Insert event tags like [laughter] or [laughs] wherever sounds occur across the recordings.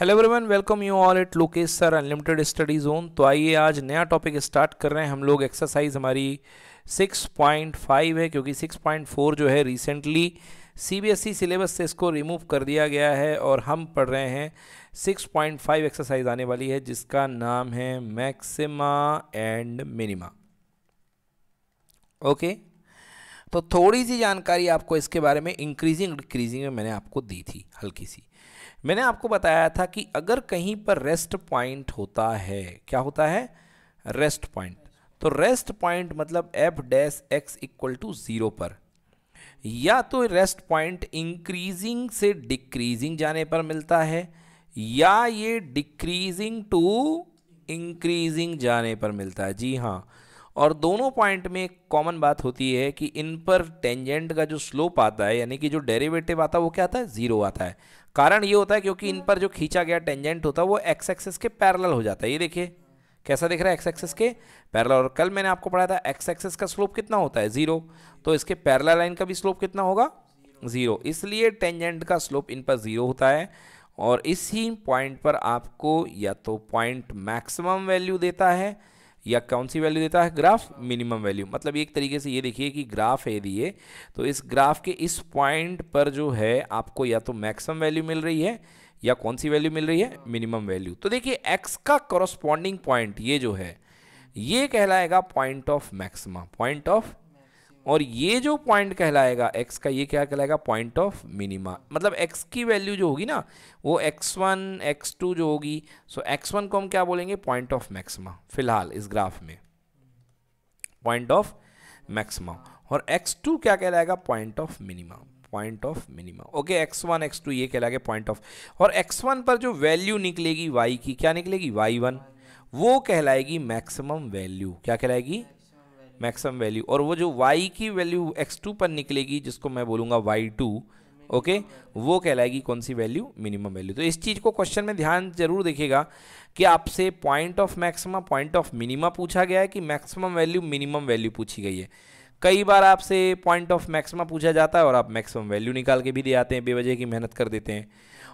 Hello everyone welcome you all at Lokesh sir unlimited study zone तो आइए आज नया टॉपिक स्टार्ट कर रहे हैं हम लोग एक्सरसाइज हमारी 6.5 है क्योंकि 6.4 जो है रिसेंटली सीबीएसई सिलेबस से इसको रिमूव कर दिया गया है और हम पढ़ रहे हैं 6.5 एक्सरसाइज आने वाली है जिसका नाम है मैक्सिमा एंड मिनिमा ओके तो थोड़ी सी जानकारी आपको इसके बारे में इंक्रीजिंग डिक्रीजिंग में मैंने आपको दी थी हल्की सी मैंने आपको बताया था कि अगर कहीं पर रेस्ट पॉइंट होता है क्या होता है रेस्ट पॉइंट तो रेस्ट पॉइंट मतलब F dash X equal to zero पर या तो रेस्ट पॉइंट इंक्रीजिंग से डिक्रीजिंग जाने पर मिलता है या ये डिक्रीजिंग टू इंक्रीजिंग जाने पर मिलता है जी हाँ और दोनों पॉइंट में एक कॉमन बात होती है कि इन पर टेंजेंट का जो स्लोप आता है यानी कि जो डेरिवेटिव आता है वो क्या आता है ज़ीरो आता है कारण ये होता है क्योंकि इन हम्म। पर जो खींचा गया टेंजेंट होता है वो एक्स एक्सेस के पैरल हो जाता है ये देखिए कैसा दिख रहा है एक्स एक्सेस के पैरल और कल मैंने आपको पढ़ाया था एक्स एक्सेस का स्लोप कितना होता है ज़ीरो तो इसके पैरल लाइन का भी स्लोप कितना होगा ज़ीरो इसलिए टेंजेंट का स्लोप इन पर ज़ीरो होता है और इसी पॉइंट पर आपको या तो पॉइंट मैक्सिमम वैल्यू देता है या कौन सी वैल्यू देता है ग्राफ मिनिमम वैल्यू मतलब एक तरीके से ये देखिए कि ग्राफ है दिए तो इस ग्राफ के इस पॉइंट पर जो है आपको या तो मैक्सिमम वैल्यू मिल रही है या कौन सी वैल्यू मिल रही है मिनिमम वैल्यू तो देखिए एक्स का कॉरस्पॉन्डिंग पॉइंट ये जो है ये कहलाएगा point of maxima point of और ये जो पॉइंट कहलाएगा x का ये क्या कहलाएगा पॉइंट ऑफ मिनिमा मतलब x की वैल्यू जो होगी ना वो x1 x2 जो होगी सो एक्स x1 को हम क्या बोलेंगे पॉइंट ऑफ मैक्सिमा फिलहाल इस ग्राफ में पॉइंट ऑफ मैक्सिमा और x2 क्या कहलाएगा point of minima point of minima okay x1 x2 ये कहलाएगा पॉइंट ऑफ और x1 पर जो वैल्यू निकलेगी y की क्या निकलेगी y1 वो कहलाएगी मैक्सिमम वैल्यू क्या कहलाएगी मैक्सिमम वैल्यू और वो जो y की वैल्यू x2 पर निकलेगी जिसको मैं बोलूँगा y2 ओके okay? वो कहलाएगी कौन सी वैल्यू मिनिमम वैल्यू तो इस चीज़ को क्वेश्चन में ध्यान जरूर देखेगा कि आपसे point of maxima point of minima पूछा गया है कि मैक्सिमम वैल्यू मिनिमम वैल्यू पूछी गई है कई बार आपसे पॉइंट ऑफ मैक्सिमा पूछा जाता है और आप मैक्सिमम वैल्यू निकाल के भी दे आते हैं बेवजह की मेहनत कर देते हैं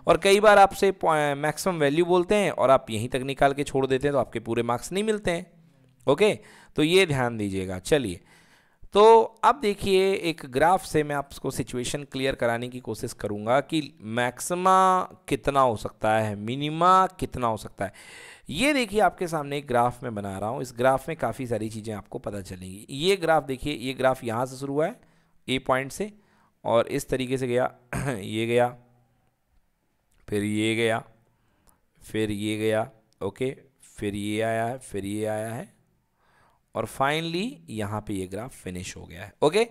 और कई बार आपसे मैक्सिमम वैल्यू बोलते हैं और आप यहीं तक निकाल के छोड़ देते हैं तो आपके पूरे मार्क्स नहीं मिलते हैं ओके okay? तो ये ध्यान दीजिएगा चलिए तो अब देखिए एक ग्राफ से मैं आपको सिचुएशन क्लियर कराने की कोशिश करूँगा कि मैक्सिमा कितना हो सकता है मिनिमा कितना हो सकता है ये देखिए आपके सामने एक ग्राफ में बना रहा हूँ इस ग्राफ में काफ़ी सारी चीज़ें आपको पता चलेंगी ये ग्राफ देखिए ये ग्राफ यहाँ से शुरू हुआ है ए पॉइंट से और इस तरीके से गया [clears throat] ये गया फिर ये गया फिर ये गया ओके फिर ये आया है फिर ये आया है और फाइनली यहाँ पे ये ग्राफ फिनिश हो गया है ओके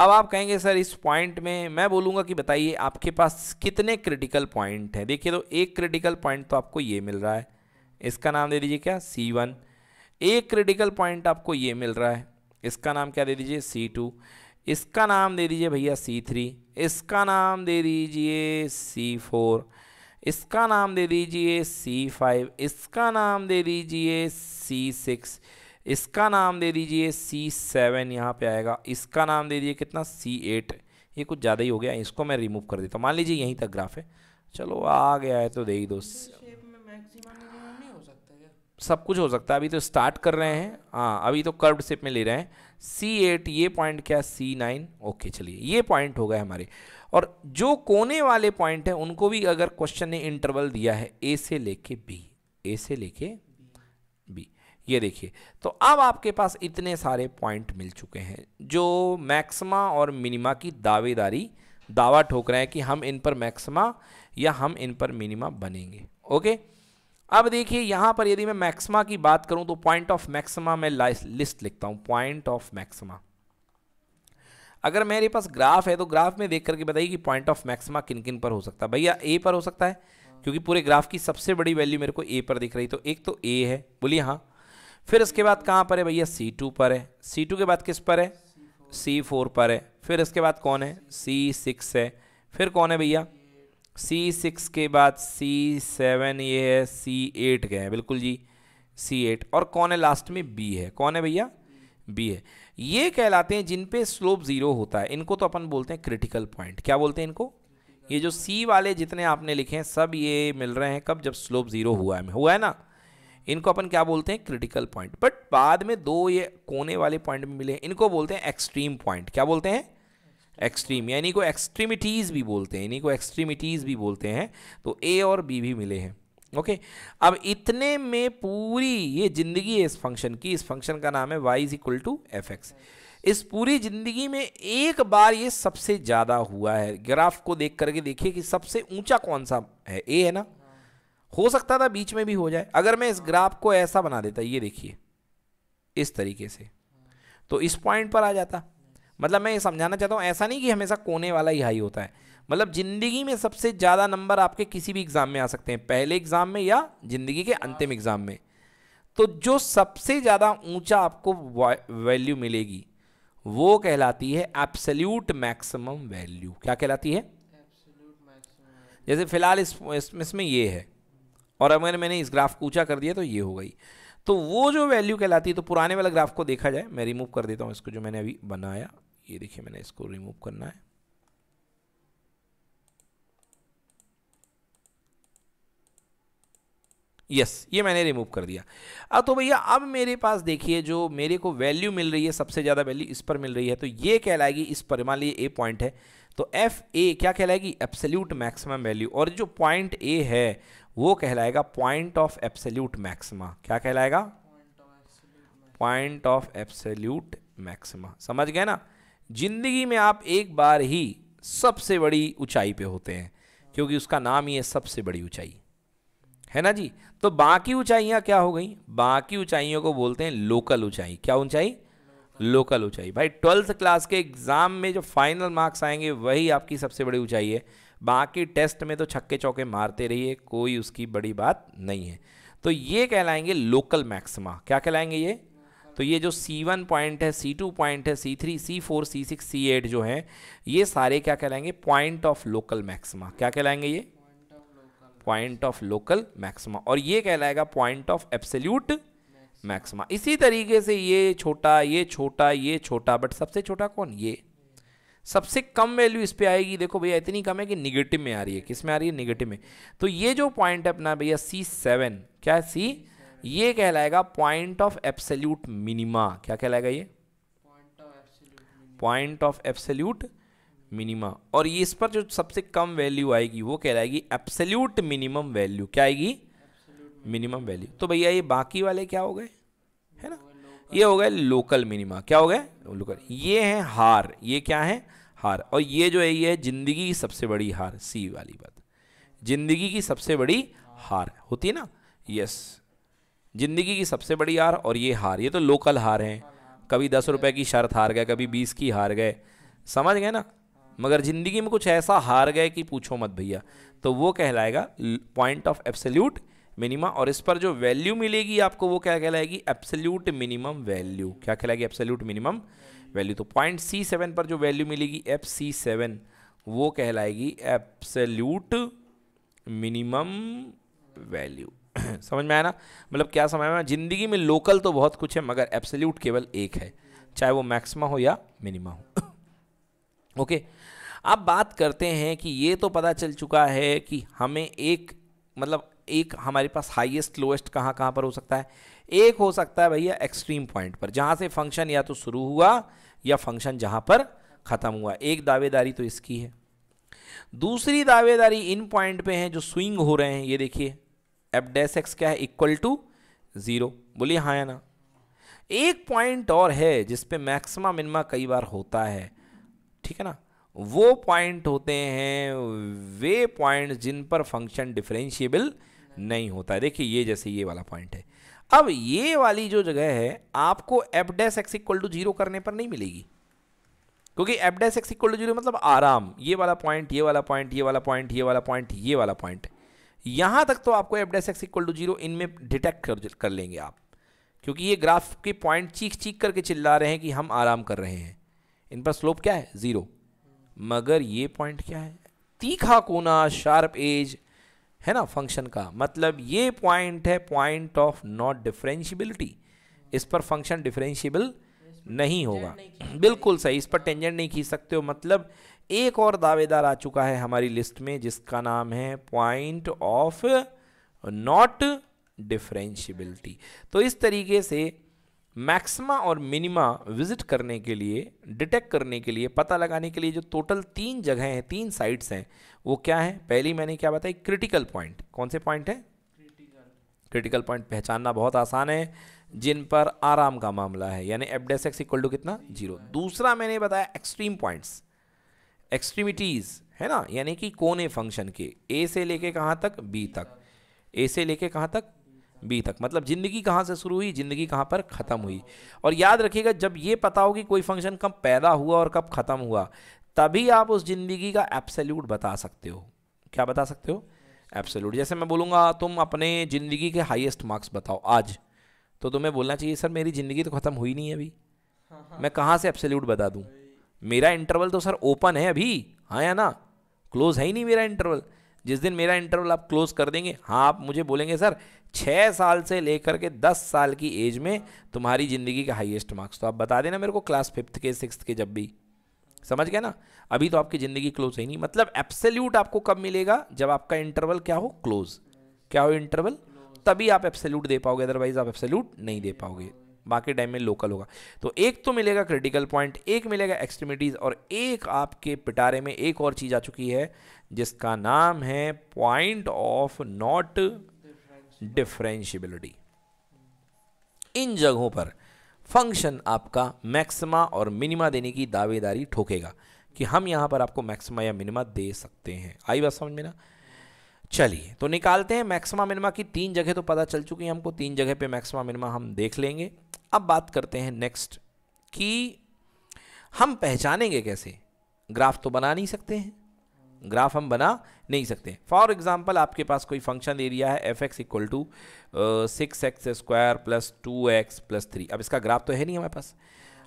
अब आप कहेंगे सर इस पॉइंट में मैं बोलूँगा कि बताइए आपके पास कितने क्रिटिकल पॉइंट हैं देखिए तो एक क्रिटिकल पॉइंट तो आपको ये मिल रहा है इसका नाम दे दीजिए क्या सी वन एक क्रिटिकल पॉइंट आपको ये मिल रहा है इसका नाम क्या दे दीजिए सी टू इसका नाम दे दीजिए भैया सी थ्री इसका नाम दे दीजिए सी फोर इसका नाम दे दीजिए सी फाइव इसका नाम दे दीजिए सी सिक्स इसका नाम दे दीजिए सी सेवन यहाँ पर आएगा इसका नाम दे दीजिए कितना सी एट ये कुछ ज़्यादा ही हो गया इसको मैं रिमूव कर देता हूँ मान लीजिए यहीं तक ग्राफ है चलो आ गया है तो दे ही दो सब कुछ हो सकता है अभी तो स्टार्ट कर रहे हैं हाँ अभी तो कर्व्ड शेप में ले रहे हैं सी एट ये पॉइंट क्या सी नाइन ओके चलिए ये पॉइंट हो गए हमारे और जो कोने वाले पॉइंट हैं उनको भी अगर क्वेश्चन ने इंटरवल दिया है ए से लेके बी ए से लेके बी ये देखिए तो अब आपके पास इतने सारे पॉइंट मिल चुके हैं जो मैक्सिमा और मिनिमा की दावेदारी दावा ठोक रहे हैं कि हम इन पर मैक्सिमा या हम इन पर मिनिमा बनेंगे ओके अब देखिए यहाँ पर यदि मैं मैक्सिमा की बात करूँ तो पॉइंट ऑफ मैक्सिमा मैं लिस्ट लिखता हूँ पॉइंट ऑफ मैक्सिमा अगर मेरे पास ग्राफ है तो ग्राफ में देख करके बताइए कि पॉइंट ऑफ मैक्सिमा किन किन पर हो सकता है भैया ए पर हो सकता है क्योंकि पूरे ग्राफ की सबसे बड़ी वैल्यू मेरे को ए पर दिख रही तो एक तो ए है बोलिए हाँ फिर इसके बाद कहाँ पर है भैया सी टू पर है सी टू के बाद किस पर है सी फोर पर है फिर इसके बाद कौन है सी सिक्स है फिर कौन है भैया सी सिक्स के बाद सी सेवन ये है सी एट गए बिल्कुल जी सी एट और कौन है लास्ट में बी है कौन है भैया बी है ये कहलाते हैं जिन पे स्लोप ज़ीरो होता है इनको तो अपन बोलते हैं क्रिटिकल पॉइंट क्या बोलते हैं इनको ये जो सी वाले जितने आपने लिखे हैं सब ये मिल रहे हैं कब जब स्लोप ज़ीरो हुआ है हुआ है ना इनको अपन क्या बोलते हैं क्रिटिकल पॉइंट बट बाद में दो ये कोने वाले पॉइंट में मिले इनको बोलते हैं एक्सट्रीम पॉइंट क्या बोलते हैं एक्सट्रीम यानी को एक्सट्रीमिटीज़ भी बोलते हैं इन्हीं को एक्सट्रीमिटीज़ भी बोलते हैं तो ए और बी भी मिले हैं ओके okay. अब इतने में पूरी ये ज़िंदगी है इस फंक्शन की इस फंक्शन का नाम है Y is equal to F X इस पूरी ज़िंदगी में एक बार ये सबसे ज़्यादा हुआ है ग्राफ को देख करके देखिए कि सबसे ऊंचा कौन सा है ए है ना हो सकता था बीच में भी हो जाए अगर मैं इस ग्राफ को ऐसा बना देता ये देखिए इस तरीके से तो इस पॉइंट पर आ जाता मतलब मैं ये समझाना चाहता हूँ ऐसा नहीं कि हमेशा कोने वाला ही हाई होता है मतलब ज़िंदगी में सबसे ज़्यादा नंबर आपके किसी भी एग्ज़ाम में आ सकते हैं पहले एग्ज़ाम में या ज़िंदगी के अंतिम एग्ज़ाम में तो जो सबसे ज़्यादा ऊंचा आपको वैल्यू मिलेगी वो कहलाती है एप्सल्यूट मैक्सिमम वैल्यू क्या कहलाती है जैसे फिलहाल इस इसमें ये है और अगर मैंने इस ग्राफ को ऊँचा कर दिया तो ये हो गई तो वो जो वैल्यू कहलाती है तो पुराने वाला ग्राफ को देखा जाए मैं रिमूव कर देता हूँ इसको जो मैंने अभी बनाया ये देखिए मैंने इसको रिमूव करना है यस ये मैंने रिमूव कर दिया अब तो भैया अब मेरे पास देखिए जो मेरे को वैल्यू मिल रही है सबसे ज़्यादा वैल्यू इस पर मिल रही है तो ये कहलाएगी इस पर मान लीजिए ए पॉइंट है तो एफ ए क्या कहलाएगी एप्सल्यूट मैक्सिमम वैल्यू और जो पॉइंट ए है वो कहलाएगा पॉइंट ऑफ एप्सल्यूट मैक्सिमा क्या कहलाएगा पॉइंट ऑफ एप्सल्यूट मैक्सिमा समझ गए ना जिंदगी में आप एक बार ही सबसे बड़ी ऊंचाई पे होते हैं क्योंकि उसका नाम ही है सबसे बड़ी ऊंचाई है ना जी तो बाकी ऊंचाइयाँ क्या हो गई बाकी ऊंचाइयों को बोलते हैं लोकल ऊंचाई क्या ऊंचाई लोकल ऊंचाई भाई ट्वेल्थ क्लास के एग्ज़ाम में जो फाइनल मार्क्स आएंगे वही आपकी सबसे बड़ी ऊंचाई है बाकी टेस्ट में तो छक्के चौके मारते रहिए कोई उसकी बड़ी बात नहीं है तो ये कहलाएंगे लोकल मैक्सिमा क्या कहलाएंगे ये तो ये जो C1 पॉइंट है C2 पॉइंट है C3 C4 C6 C8 जो हैं ये सारे क्या कहलाएंगे पॉइंट ऑफ लोकल मैक्सिमा क्या कहलाएंगे ये पॉइंट ऑफ लोकल मैक्सिमा और ये कहलाएगा पॉइंट ऑफ एब्सल्यूट मैक्सिमा इसी तरीके से ये छोटा ये छोटा ये छोटा बट सबसे छोटा कौन ये सबसे कम वैल्यू इस पर आएगी देखो भैया इतनी कम है कि निगेटिव में आ रही है किस में आ रही है निगेटिव में तो ये जो पॉइंट है अपना भैया सी सेवन क्या है सी ये कहलाएगा पॉइंट ऑफ एब्सोल्यूट मिनिमा क्या कहलाएगा ये पॉइंट ऑफ एब्सोल्यूट मिनिमा और ये इस पर जो सबसे कम वैल्यू आएगी वो कहलाएगी एप्सल्यूट मिनिमम वैल्यू क्या आएगी मिनिमम वैल्यू तो भैया ये बाकी वाले क्या हो गए है ना ये हो गए लोकल मिनिमा क्या हो गए लोकल ये है हार ये क्या है हार और ये जो है ये है जिंदगी की सबसे बड़ी हार सी वाली बात जिंदगी की सबसे बड़ी हार होती है ना यस जिंदगी की सबसे बड़ी हार और ये हार ये तो लोकल हार हैं कभी दस रुपए की शर्त हार गए कभी बीस की हार गए समझ गए ना मगर ज़िंदगी में कुछ ऐसा हार गए कि पूछो मत भैया तो वो कहलाएगा पॉइंट ऑफ एब्सोल्यूट मिनिमा और इस पर जो वैल्यू मिलेगी आपको वो क्या कहलाएगी एब्सोल्यूट मिनिमम वैल्यू क्या कहलाएगी एब्सोल्यूट मिनिमम वैल्यू तो पॉइंट सी सेवन पर जो वैल्यू मिलेगी एफ सी सेवन वो कहलाएगी एब्सोल्यूट मिनिमम वैल्यू समझ में आया ना मतलब क्या समझ में ज़िंदगी में लोकल तो बहुत कुछ है मगर एब्सोल्यूट केवल एक है चाहे वो मैक्सिमा हो या मिनिमा हो ओके [coughs] okay? अब बात करते हैं कि ये तो पता चल चुका है कि हमें एक मतलब एक हमारे पास हाईएस्ट लोएस्ट कहाँ कहाँ पर हो सकता है एक हो सकता है भैया एक्सट्रीम पॉइंट पर जहाँ से फंक्शन या तो शुरू हुआ या फंक्शन जहाँ पर ख़त्म हुआ एक दावेदारी तो इसकी है दूसरी दावेदारी इन पॉइंट पे है जो स्विंग हो रहे हैं ये देखिए एफ डैस एक्स क्या है इक्वल टू ज़ीरो बोलिए हाँ या ना एक पॉइंट और है जिसपे मैक्सिमा मिनिमा कई बार होता है ठीक है ना वो पॉइंट होते हैं वे पॉइंट जिन पर फंक्शन डिफरेंशिएबल नहीं होता है देखिए ये जैसे ये वाला पॉइंट है अब ये वाली जो जगह है आपको F dash x equal to zero करने पर नहीं मिलेगी क्योंकि F dash x equal to zero मतलब आराम ये वाला पॉइंट ये वाला पॉइंट ये वाला पॉइंट ये वाला पॉइंट ये वाला पॉइंट यहाँ तक तो आपको F dash x equal to zero इनमें डिटेक्ट कर, कर लेंगे आप क्योंकि ये ग्राफ के पॉइंट चीख चीख करके चिल्ला रहे हैं कि हम आराम कर रहे हैं इन पर स्लोप क्या है ज़ीरो मगर ये पॉइंट क्या है तीखा कोना शार्प एज है ना फंक्शन का मतलब ये पॉइंट है पॉइंट ऑफ नॉट डिफरेंशिबिलिटी इस पर फंक्शन डिफ्रेंशियबल नहीं होगा नहीं बिल्कुल सही इस पर टेंजेंट नहीं खींच सकते हो मतलब एक और दावेदार आ चुका है हमारी लिस्ट में जिसका नाम है पॉइंट ऑफ नॉट डिफ्रेंशियबिलिटी तो इस तरीके से मैक्सिमा और मिनिमा विजिट करने के लिए डिटेक्ट करने के लिए पता लगाने के लिए जो टोटल तीन जगह हैं तीन साइट्स हैं वो क्या है पहली मैंने क्या बताई क्रिटिकल पॉइंट कौन से पॉइंट हैं क्रिटिकल पॉइंट पहचानना बहुत आसान है जिन पर आराम का मामला है यानी एफडेस एक्स इक्वल टू कितना जीरो दूसरा मैंने बताया एक्सट्रीम पॉइंट्स एक्सट्रीमिटीज़ है ना यानी कि कोने फंक्शन के ए से लेके कहाँ तक बी तक ए से लेके कहाँ तक बी तक मतलब ज़िंदगी कहाँ से शुरू हुई ज़िंदगी कहाँ पर ख़त्म हुई और याद रखिएगा जब ये पता हो कि कोई फंक्शन कब पैदा हुआ और कब ख़त्म हुआ तभी आप उस ज़िंदगी का एप्सल्यूट बता सकते हो क्या बता सकते हो एप्सल्यूट जैसे मैं बोलूँगा तुम अपने ज़िंदगी के हाइएस्ट मार्क्स बताओ आज तो तुम्हें बोलना चाहिए सर मेरी ज़िंदगी तो ख़त्म हुई नहीं है अभी मैं कहाँ से एप्सल्यूट बता दूँ मेरा इंटरवल तो सर ओपन है अभी हाँ या ना क्लोज़ है ही नहीं मेरा इंटरवल जिस दिन मेरा इंटरवल आप क्लोज कर देंगे हाँ आप मुझे बोलेंगे सर छः साल से लेकर के दस साल की एज में तुम्हारी ज़िंदगी का हाईएस्ट मार्क्स तो आप बता देना मेरे को क्लास फिफ्थ के सिक्स के जब भी समझ गया ना अभी तो आपकी ज़िंदगी क्लोज है नहीं मतलब एप्सल्यूट आपको कब मिलेगा जब आपका इंटरवल क्या हो क्लोज क्या हो इंटरवल तभी आप एप्सल्यूट दे पाओगे अदरवाइज आप एप्सल्यूट नहीं दे पाओगे बाकी टाइम में लोकल होगा तो एक तो मिलेगा क्रिटिकल पॉइंट एक मिलेगा एक्सट्रीमिटीज़ और एक आपके पिटारे में एक और चीज़ आ चुकी है जिसका नाम है पॉइंट ऑफ नॉट डिफ्रेंशिबिलिटी इन जगहों पर फंक्शन आपका मैक्सिमा और मिनिमा देने की दावेदारी ठोकेगा कि हम यहां पर आपको मैक्सिमा या मिनिमा दे सकते हैं आई बात समझ में ना चलिए तो निकालते हैं मैक्सिमा मिनिमा की तीन जगह तो पता चल चुकी है हमको तीन जगह पे मैक्सिमा मिनिमा हम देख लेंगे अब बात करते हैं नेक्स्ट कि हम पहचानेंगे कैसे ग्राफ तो बना नहीं सकते हैं ग्राफ हम बना नहीं सकते फॉर एग्जाम्पल आपके पास कोई फंक्शन एरिया है F x equal to six x square plus two x plus three अब इसका ग्राफ तो है नहीं हमारे पास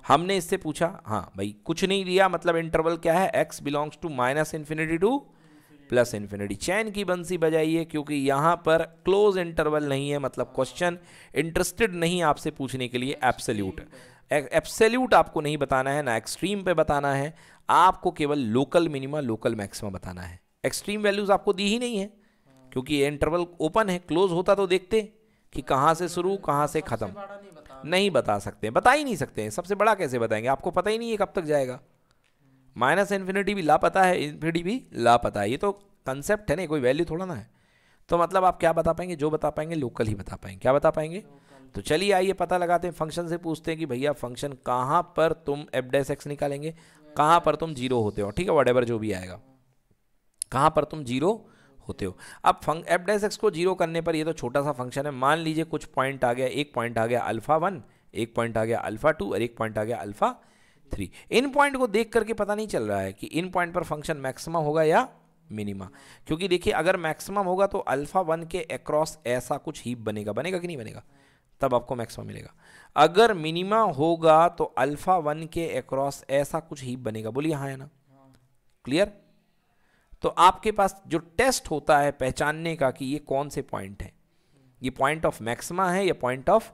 हमने इससे पूछा हाँ भाई कुछ नहीं दिया मतलब इंटरवल क्या है X belongs to minus infinity to plus infinity चैन की बंसी बजाइए क्योंकि यहाँ पर क्लोज इंटरवल नहीं है मतलब क्वेश्चन इंटरेस्टेड नहीं आपसे पूछने के लिए एप्सल्यूट एप्सल्यूट आपको नहीं बताना है ना एक्सट्रीम पे बताना है आपको केवल लोकल मिनिमा लोकल मैक्सिमा बताना है एक्सट्रीम वैल्यूज़ आपको दी ही नहीं है क्योंकि ये इंटरवल ओपन है क्लोज होता तो देखते कि कहाँ से शुरू कहाँ से ख़त्म नहीं बता सकते बता ही नहीं सकते सबसे बड़ा कैसे बताएंगे आपको पता ही नहीं है कब तक जाएगा माइनस इन्फिनिटी भी लापता है इन्फिनिटी भी लापता है ये तो कंसेप्ट है ना कोई वैल्यू थोड़ा ना है तो मतलब आप क्या बता पाएंगे जो बता पाएंगे लोकल ही बता पाएंगे क्या बता पाएंगे तो चलिए आइए पता लगाते हैं फंक्शन से पूछते हैं कि भैया फंक्शन कहाँ पर तुम एफ डेस एक्स निकालेंगे कहाँ पर तुम जीरो होते हो ठीक है वट जो भी आएगा कहाँ पर तुम जीरो होते हो अब फंक एफ डेस एक्स को जीरो करने पर ये तो छोटा सा फंक्शन है मान लीजिए कुछ पॉइंट आ गया एक पॉइंट आ गया अल्फा वन एक पॉइंट आ गया अल्फा टू और एक पॉइंट आ गया अल्फा थ्री इन पॉइंट को देख करके पता नहीं चल रहा है कि इन पॉइंट पर फंक्शन मैक्सिमम होगा या मिनिमा क्योंकि देखिए अगर मैक्सिमम होगा तो अल्फा वन के अक्रॉस ऐसा कुछ हीप बनेगा बनेगा कि नहीं बनेगा तब आपको मैक्सिमम मिलेगा अगर मिनिमा होगा तो अल्फा वन के अक्रॉस ऐसा कुछ हीप बनेगा बोलिए हाँ है ना क्लियर तो आपके पास जो टेस्ट होता है पहचानने का कि ये कौन से पॉइंट है ये पॉइंट ऑफ मैक्सिमा है या पॉइंट ऑफ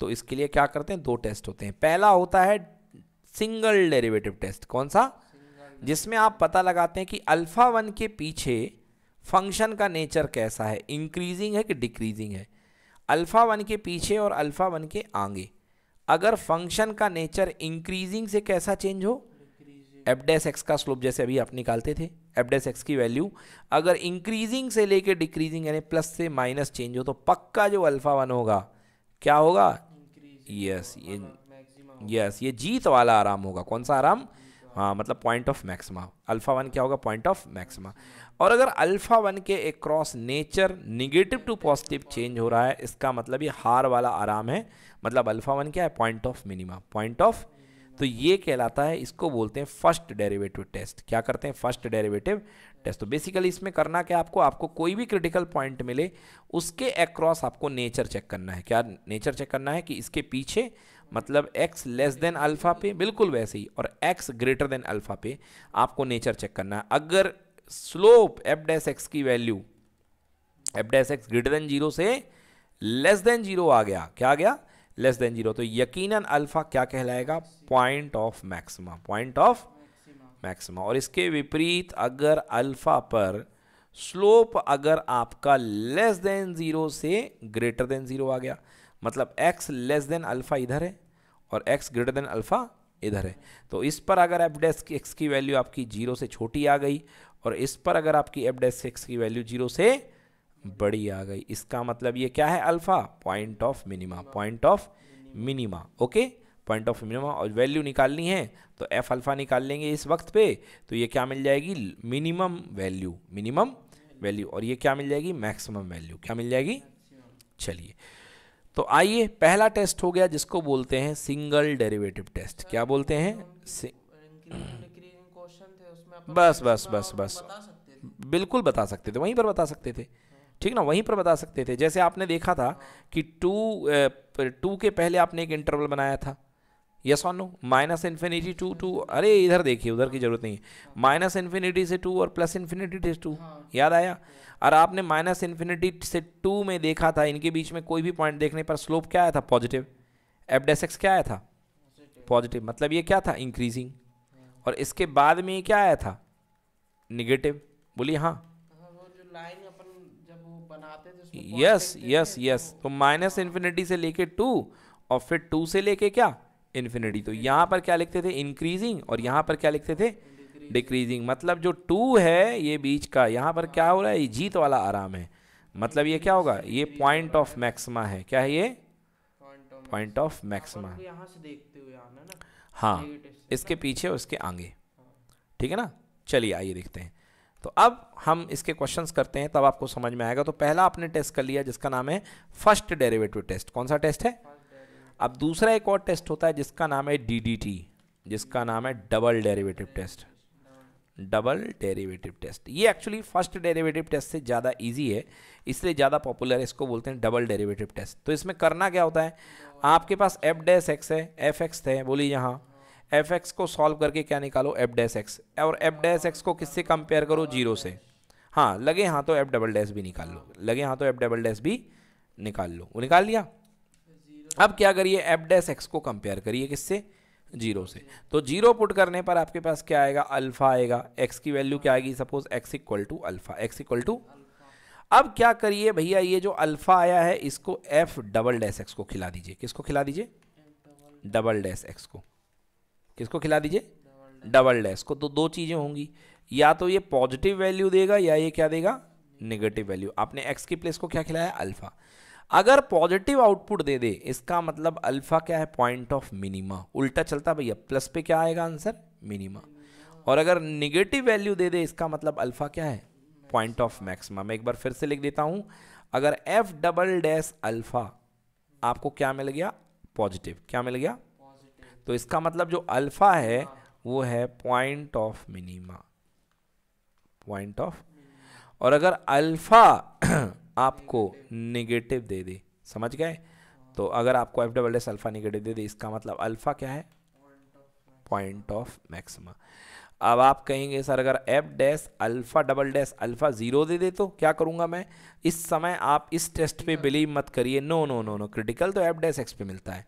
तो इसके लिए क्या करते हैं दो टेस्ट होते हैं पहला होता है सिंगल डेरिवेटिव टेस्ट कौन सा जिसमें आप पता लगाते हैं कि अल्फा वन के पीछे फंक्शन का नेचर कैसा है इंक्रीजिंग है कि डिक्रीजिंग है अल्फ़ा वन के पीछे और अल्फ़ा वन के आगे अगर फंक्शन का नेचर इंक्रीजिंग से कैसा चेंज हो एफडेस एक्स का स्लोप जैसे अभी आप निकालते थे एफडेस एक्स की वैल्यू अगर इंक्रीजिंग से लेके डिक्रीजिंग यानी प्लस से माइनस चेंज हो तो पक्का जो अल्फ़ा वन होगा क्या होगा यस ये यस ये जीत वाला आराम होगा कौन सा आराम हाँ मतलब point of maxima alpha one क्या होगा पॉइंट ऑफ मैक्सिमा और अगर अल्फ़ा वन के across nature negative to positive change हो रहा है इसका मतलब ये हार वाला आराम है मतलब अल्फ़ा वन क्या है point of minima point of तो ये कहलाता है इसको बोलते हैं फर्स्ट डेरिवेटिव टेस्ट क्या करते हैं फर्स्ट डेरिवेटिव टेस्ट तो बेसिकली इसमें करना क्या आपको आपको कोई भी क्रिटिकल पॉइंट मिले उसके एक्रॉस आपको नेचर चेक करना है क्या नेचर चेक करना है कि इसके पीछे मतलब x लेस देन अल्फ़ा पे बिल्कुल वैसे ही और x ग्रेटर देन अल्फ़ा पे आपको नेचर चेक करना है अगर स्लोप एफ डैस एक्स की value F dash X greater than zero से लेस देन जीरो आ गया क्या आ गया लेस देन जीरो तो यकीनन अल्फ़ा क्या कहलाएगा point of maxima point of maxima और इसके विपरीत अगर अल्फ़ा पर स्लोप अगर आपका लेस देन ज़ीरो से ग्रेटर देन ज़ीरो आ गया मतलब एक्स लेस देन अल्फ़ा इधर है और एक्स ग्रेटर देन अल्फ़ा इधर है तो इस पर अगर एफ डेस एक्स की वैल्यू आपकी जीरो से छोटी आ गई और इस पर अगर आपकी एफ डेस एक्स की वैल्यू जीरो से बड़ी आ गई इसका मतलब ये क्या है alpha point of minima point of minima okay point of minima और वैल्यू निकालनी है तो एफ अल्फ़ा निकाल लेंगे इस वक्त पे तो ये क्या मिल जाएगी मिनिमम वैल्यू मिनिमम वैल्यू और ये क्या मिल जाएगी मैक्सिमम वैल्यू क्या मिल जाएगी चलिए तो आइए पहला टेस्ट हो गया जिसको बोलते हैं सिंगल डेरिवेटिव टेस्ट क्या बोलते हैं बस बस बस बस बिल्कुल बता सकते थे वहीं पर बता सकते थे ठीक ना वहीं पर बता सकते थे जैसे आपने देखा था कि टू टू के पहले आपने एक इंटरवल बनाया था यस और no minus infinity to two अरे इधर देखिए उधर की ज़रूरत नहीं है माइनस इन्फिनिटी से टू और प्लस इन्फिनिटी से टू हाँ। याद आया और आपने माइनस इन्फिनिटी से टू में देखा था इनके बीच में कोई भी पॉइंट देखने पर स्लोप क्या आया था पॉजिटिव एफ डेस एक्स क्या आया था पॉजिटिव मतलब ये क्या था इंक्रीजिंग और इसके बाद में ये क्या आया था निगेटिव बोलिए हाँ यस यस यस तो माइनस तो इन्फिनिटी से लेके टू और फिर टू से लेके क्या इन्फिनिटी तो यहाँ पर क्या लिखते थे इंक्रीजिंग और यहाँ पर क्या लिखते थे डिक्रीजिंग मतलब जो टू है ये बीच का यहाँ पर क्या हो रहा है जीत वाला आराम है मतलब ये क्या होगा ये पॉइंट ऑफ मैक्सिमा है क्या है ये पॉइंट ऑफ मैक्सिमा हाँ इसके पीछे उसके आगे हाँ। ठीक है ना चलिए आइए देखते हैं तो अब हम इसके क्वेश्चंस करते हैं तब आपको समझ में आएगा तो पहला आपने टेस्ट कर लिया जिसका नाम है फर्स्ट डेरिवेटिव टेस्ट कौन सा टेस्ट है अब दूसरा एक और टेस्ट होता है जिसका नाम है डीडीटी जिसका नाम है double derivative test double derivative test ये एक्चुअली फर्स्ट डेरिवेटिव टेस्ट से ज़्यादा इजी है इसलिए ज़्यादा पॉपुलर है इसको बोलते हैं डबल डेरिवेटिव टेस्ट तो इसमें करना क्या होता है आपके पास एफ डैस एक्स है एफ एक्स है बोलिए यहाँ एफ एक्स को सॉल्व करके क्या निकालो एफ डैस एक्स और एफ डैस एक्स को किससे कंपेयर करो जीरो से हाँ लगे हाँ तो एफ डबल डैस भी निकाल लो लगे हाँ तो एफ डबल डैस भी निकाल लो वो निकाल लिया अब क्या करिए एफ डैस एक्स को कंपेयर करिए किससे जीरो से तो जीरो पुट करने पर आपके पास क्या आएगा अल्फा आएगा एक्स की वैल्यू क्या आएगी suppose X equal to alpha X equal to अब क्या करिए भैया ये जो अल्फा आया है इसको एफ डबल डैश एक्स को खिला दीजिए किसको खिला दीजिए डबल डैश एक्स को किसको खिला दीजिए डबल डैश को तो दो चीज़ें होंगी या तो ये पॉजिटिव वैल्यू देगा या ये क्या देगा नेगेटिव वैल्यू आपने एक्स की प्लेस को क्या खिलाया अल्फा अगर पॉजिटिव आउटपुट दे दे इसका मतलब अल्फा क्या है पॉइंट ऑफ मिनिमा उल्टा चलता भैया प्लस पे क्या आएगा आंसर मिनिमा और अगर निगेटिव वैल्यू दे दे इसका मतलब अल्फा क्या है पॉइंट ऑफ मैक्सिमा मैं एक बार फिर से लिख देता हूं अगर एफ डबल डैश अल्फा आपको क्या मिल गया पॉजिटिव क्या मिल गया तो इसका मतलब जो अल्फा है वो है point of minima point of और अगर अल्फा आपको नेगेटिव दे दे समझ गए तो अगर आपको F double S alpha negative दे दे इसका मतलब अल्फ़ा क्या है पॉइंट ऑफ मैक्सिमा अब आप कहेंगे सर अगर F dash alpha double dash alpha zero दे दे तो क्या करूंगा मैं इस समय आप इस टेस्ट पे बिलीव मत करिए no no no no critical तो एफ डैस एक्स पे मिलता है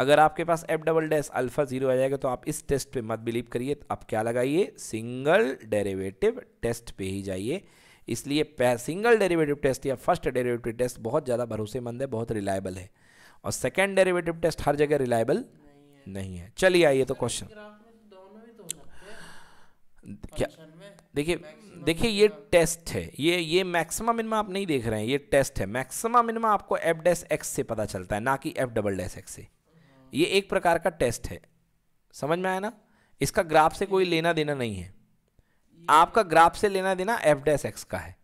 अगर आपके पास F double dash alpha zero आ जाएगा तो आप इस टेस्ट पे मत बिलीव करिए तो आप क्या लगाइए सिंगल डेरेवेटिव टेस्ट पे ही जाइए इसलिए सिंगल डेरिवेटिव टेस्ट या फर्स्ट डेरिवेटिव टेस्ट बहुत ज़्यादा भरोसेमंद है बहुत रिलायबल है और सेकेंड डेरिवेटिव टेस्ट हर जगह रिलायबल नहीं, है चलिए आइए तो क्वेश्चन क्या देखिए देखिए ये टेस्ट है ये ये मैक्सिमम मिनिमा आप नहीं देख रहे हैं ये टेस्ट है मैक्सिमम मिनिमा आपको एफ डैस एक्स से पता चलता है ना कि एफ डबल डैस एक्स से ये एक प्रकार का टेस्ट है समझ में आया ना इसका ग्राफ से कोई लेना देना नहीं है आपका ग्राफ से लेना देना एफ डैस एक्स का है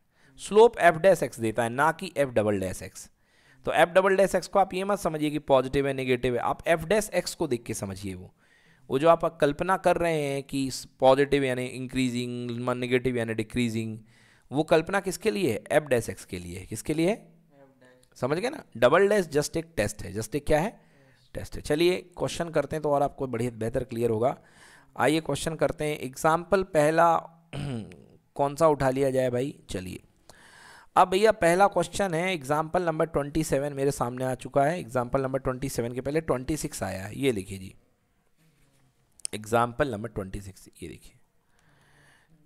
स्लोप एफ डैस एक्स देता है ना कि एफ डबल डैस एक्स तो एफ डबल डैस एक्स को आप ये मत समझिए कि पॉजिटिव है नेगेटिव है आप एफ डैस एक्स को देख के समझिए वो वो जो आप कल्पना कर रहे हैं कि पॉजिटिव यानी इंक्रीजिंग नेगेटिव यानी डिक्रीजिंग वो कल्पना किसके लिए है एफ डैस एक्स के लिए किसके लिए है समझ गए ना डबल डैस जस्ट एक टेस्ट है जस्ट एक क्या है टेस्ट है चलिए क्वेश्चन करते हैं तो और आपको बढ़िया बेहतर क्लियर होगा आइए क्वेश्चन करते हैं एग्जाम्पल पहला [clears throat] कौन सा उठा लिया जाए भाई चलिए अब भैया पहला क्वेश्चन है एग्जाम्पल नंबर ट्वेंटी सेवन मेरे सामने आ चुका है एग्जाम्पल नंबर ट्वेंटी सेवन के पहले ट्वेंटी सिक्स आया है ये लिखिए जी एग्जाम्पल नंबर ट्वेंटी सिक्स ये देखिए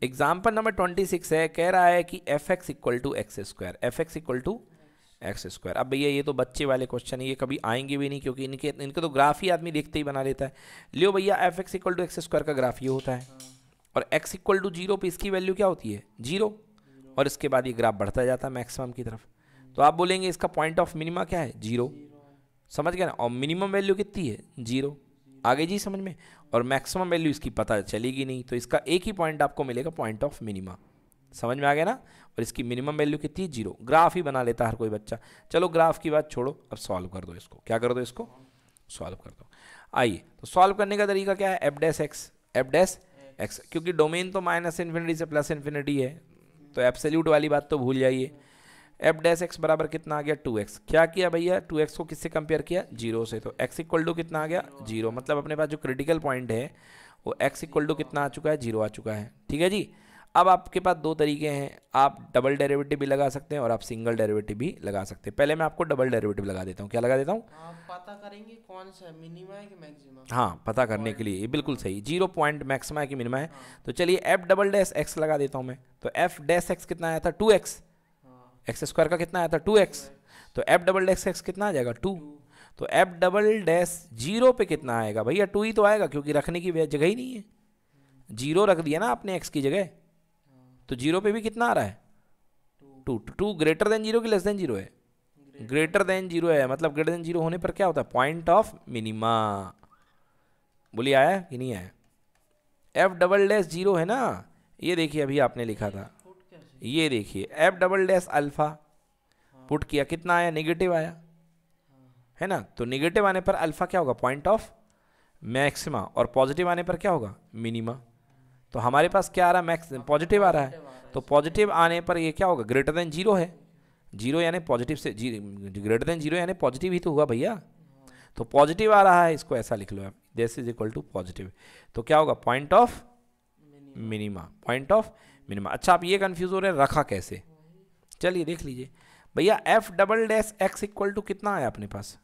एग्जाम्पल नंबर ट्वेंटी सिक्स है कह रहा है कि F x equal to x square F x equal to x square अब भैया ये तो बच्चे वाले क्वेश्चन है ये कभी आएंगे भी नहीं क्योंकि इनके इनके तो ग्राफ ही आदमी देखते ही बना लेता है लियो भैया F x equal to x square का ग्राफ ये होता है और एक्स इक्वल टू जीरो पर इसकी वैल्यू क्या होती है जीरो और इसके बाद ये ग्राफ बढ़ता जाता है मैक्सिमम की तरफ तो आप बोलेंगे इसका पॉइंट ऑफ मिनिमा क्या है जीरो समझ गया ना और मिनिमम वैल्यू कितनी है जीरो आगे जी समझ में और मैक्सिमम वैल्यू इसकी पता चलेगी नहीं तो इसका एक ही पॉइंट आपको मिलेगा पॉइंट ऑफ मिनिमा समझ में आ गया ना और इसकी मिनिमम वैल्यू कितनी है जीरो ग्राफ ही बना लेता है हर कोई बच्चा चलो ग्राफ की बात छोड़ो अब सॉल्व कर दो इसको क्या कर दो इसको सॉल्व कर दो आइए तो सॉल्व करने का तरीका क्या है F dash X F X क्योंकि डोमेन तो माइनस इन्फिनिटी से प्लस इन्फिनिटी है तो एब्सोल्यूट वाली बात तो भूल जाइए एफ डैश एक्स बराबर कितना आ गया टू एक्स क्या किया भैया टू एक्स को किससे कंपेयर किया जीरो से तो एक्स इक्वल टू कितना आ गया जीरो मतलब अपने पास जो क्रिटिकल पॉइंट है वो एक्स इक्वल टू कितना आ चुका है जीरो आ चुका है ठीक है जी अब आपके पास दो तरीके हैं आप डबल डेरिवेटिव भी लगा सकते हैं और आप सिंगल डेरिवेटिव भी लगा सकते हैं पहले मैं आपको डबल डेरिवेटिव लगा देता हूँ क्या लगा देता हूँ हाँ, पता करेंगे कौन सा मिनिमा है कि मैक्सिमा हाँ पता करने के लिए बिल्कुल सही जीरो पॉइंट मैक्सिमा है कि मिनिमा है हाँ। तो चलिए एफ डबल डैश एक्स लगा देता हूँ मैं तो एफ डैश एक्स कितना आया था टू एक्स एक्स स्क्वायर का कितना आया था टू एक्स तो एफ डबल डैश एक्स कितना आ जाएगा टू तो एफ डबल डैश जीरो पे कितना आएगा भैया टू ही तो आएगा क्योंकि रखने की जगह ही नहीं है जीरो हम्म। रख दिया ना आपने एक्स की जगह तो जीरो पे भी कितना आ रहा है two two greater than zero की लेस देन जीरो है ग्रेटर देन जीरो है मतलब ग्रेटर देन जीरो होने पर क्या होता है पॉइंट ऑफ मिनिमा बोलिए आया कि नहीं आया एफ डबल डैश जीरो है ना ये देखिए अभी आपने लिखा था ये देखिए F double dash alpha put किया कितना आया नेगेटिव आया हाँ। है ना तो नेगेटिव आने पर अल्फा क्या होगा पॉइंट ऑफ मैक्सिमा और पॉजिटिव आने पर क्या होगा मिनिमा तो हमारे पास क्या आ रहा है मैक्स पॉजिटिव आ रहा है तो पॉजिटिव आने पर ये क्या होगा ग्रेटर देन जीरो है जीरो यानी पॉजिटिव से जी ग्रेटर देन जीरो यानी पॉजिटिव ही तो हुआ भैया तो पॉजिटिव आ रहा है इसको ऐसा लिख लो आप this is equal to positive तो क्या होगा point of minima point of minima अच्छा आप ये कन्फ्यूज हो रहे हैं रखा कैसे चलिए देख लीजिए भैया F double dash X equal to कितना आया अपने पास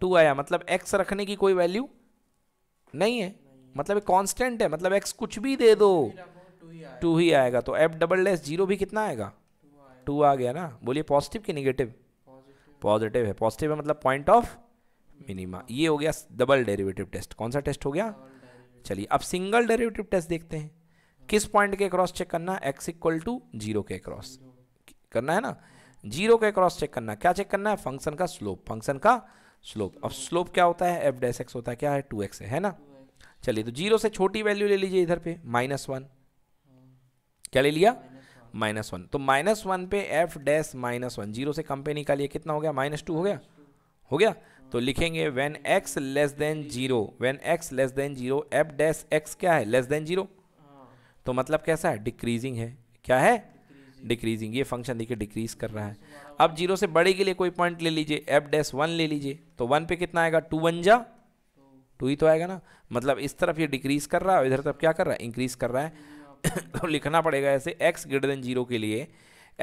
टू आया मतलब एक्स रखने की कोई वैल्यू नहीं है मतलब कांस्टेंट है मतलब एक्स कुछ भी दे दो टू ही आएगा तो एफ डबल डैश जीरो भी कितना आएगा टू आ गया ना बोलिए पॉजिटिव कि निगेटिव पॉजिटिव है पॉजिटिव है मतलब पॉइंट ऑफ मिनिमा ये हो गया डबल डेरिवेटिव टेस्ट कौन सा टेस्ट हो गया चलिए अब सिंगल डेरिवेटिव टेस्ट देखते हैं किस पॉइंट के क्रॉस चेक करना एक्स इक्वल टू जीरो के क्रॉस करना है ना जीरो के क्रॉस चेक करना क्या चेक करना है फंक्शन का स्लोप फंक्शन का स्लोप अब स्लोप क्या होता है एफ डैश एक्स होता है क्या है टू एक्स है ना चलिए तो जीरो से छोटी वैल्यू ले लीजिए इधर पे माइनस वन क्या ले लिया माइनस वन तो माइनस वन पे F dash minus one zero से कम पे निकालिए कितना हो गया माइनस टू हो गया हो गया तो लिखेंगे when X less than zero when X less than zero F dash x क्या है लेस देन जीरो तो मतलब कैसा है डिक्रीजिंग है क्या है डिक्रीजिंग ये फंक्शन देखिए डिक्रीज कर रहा है अब जीरो से बड़े के लिए कोई पॉइंट ले लीजिए एफ डैश वन ले लीजिए तो वन पे कितना आएगा टू वन जा टू ही तो आएगा ना मतलब इस तरफ ये डिक्रीज़ कर रहा है इधर तरफ क्या कर रहा है इंक्रीज़ कर रहा है [coughs] तो लिखना पड़ेगा ऐसे एक्स ग्रेटर देन जीरो के लिए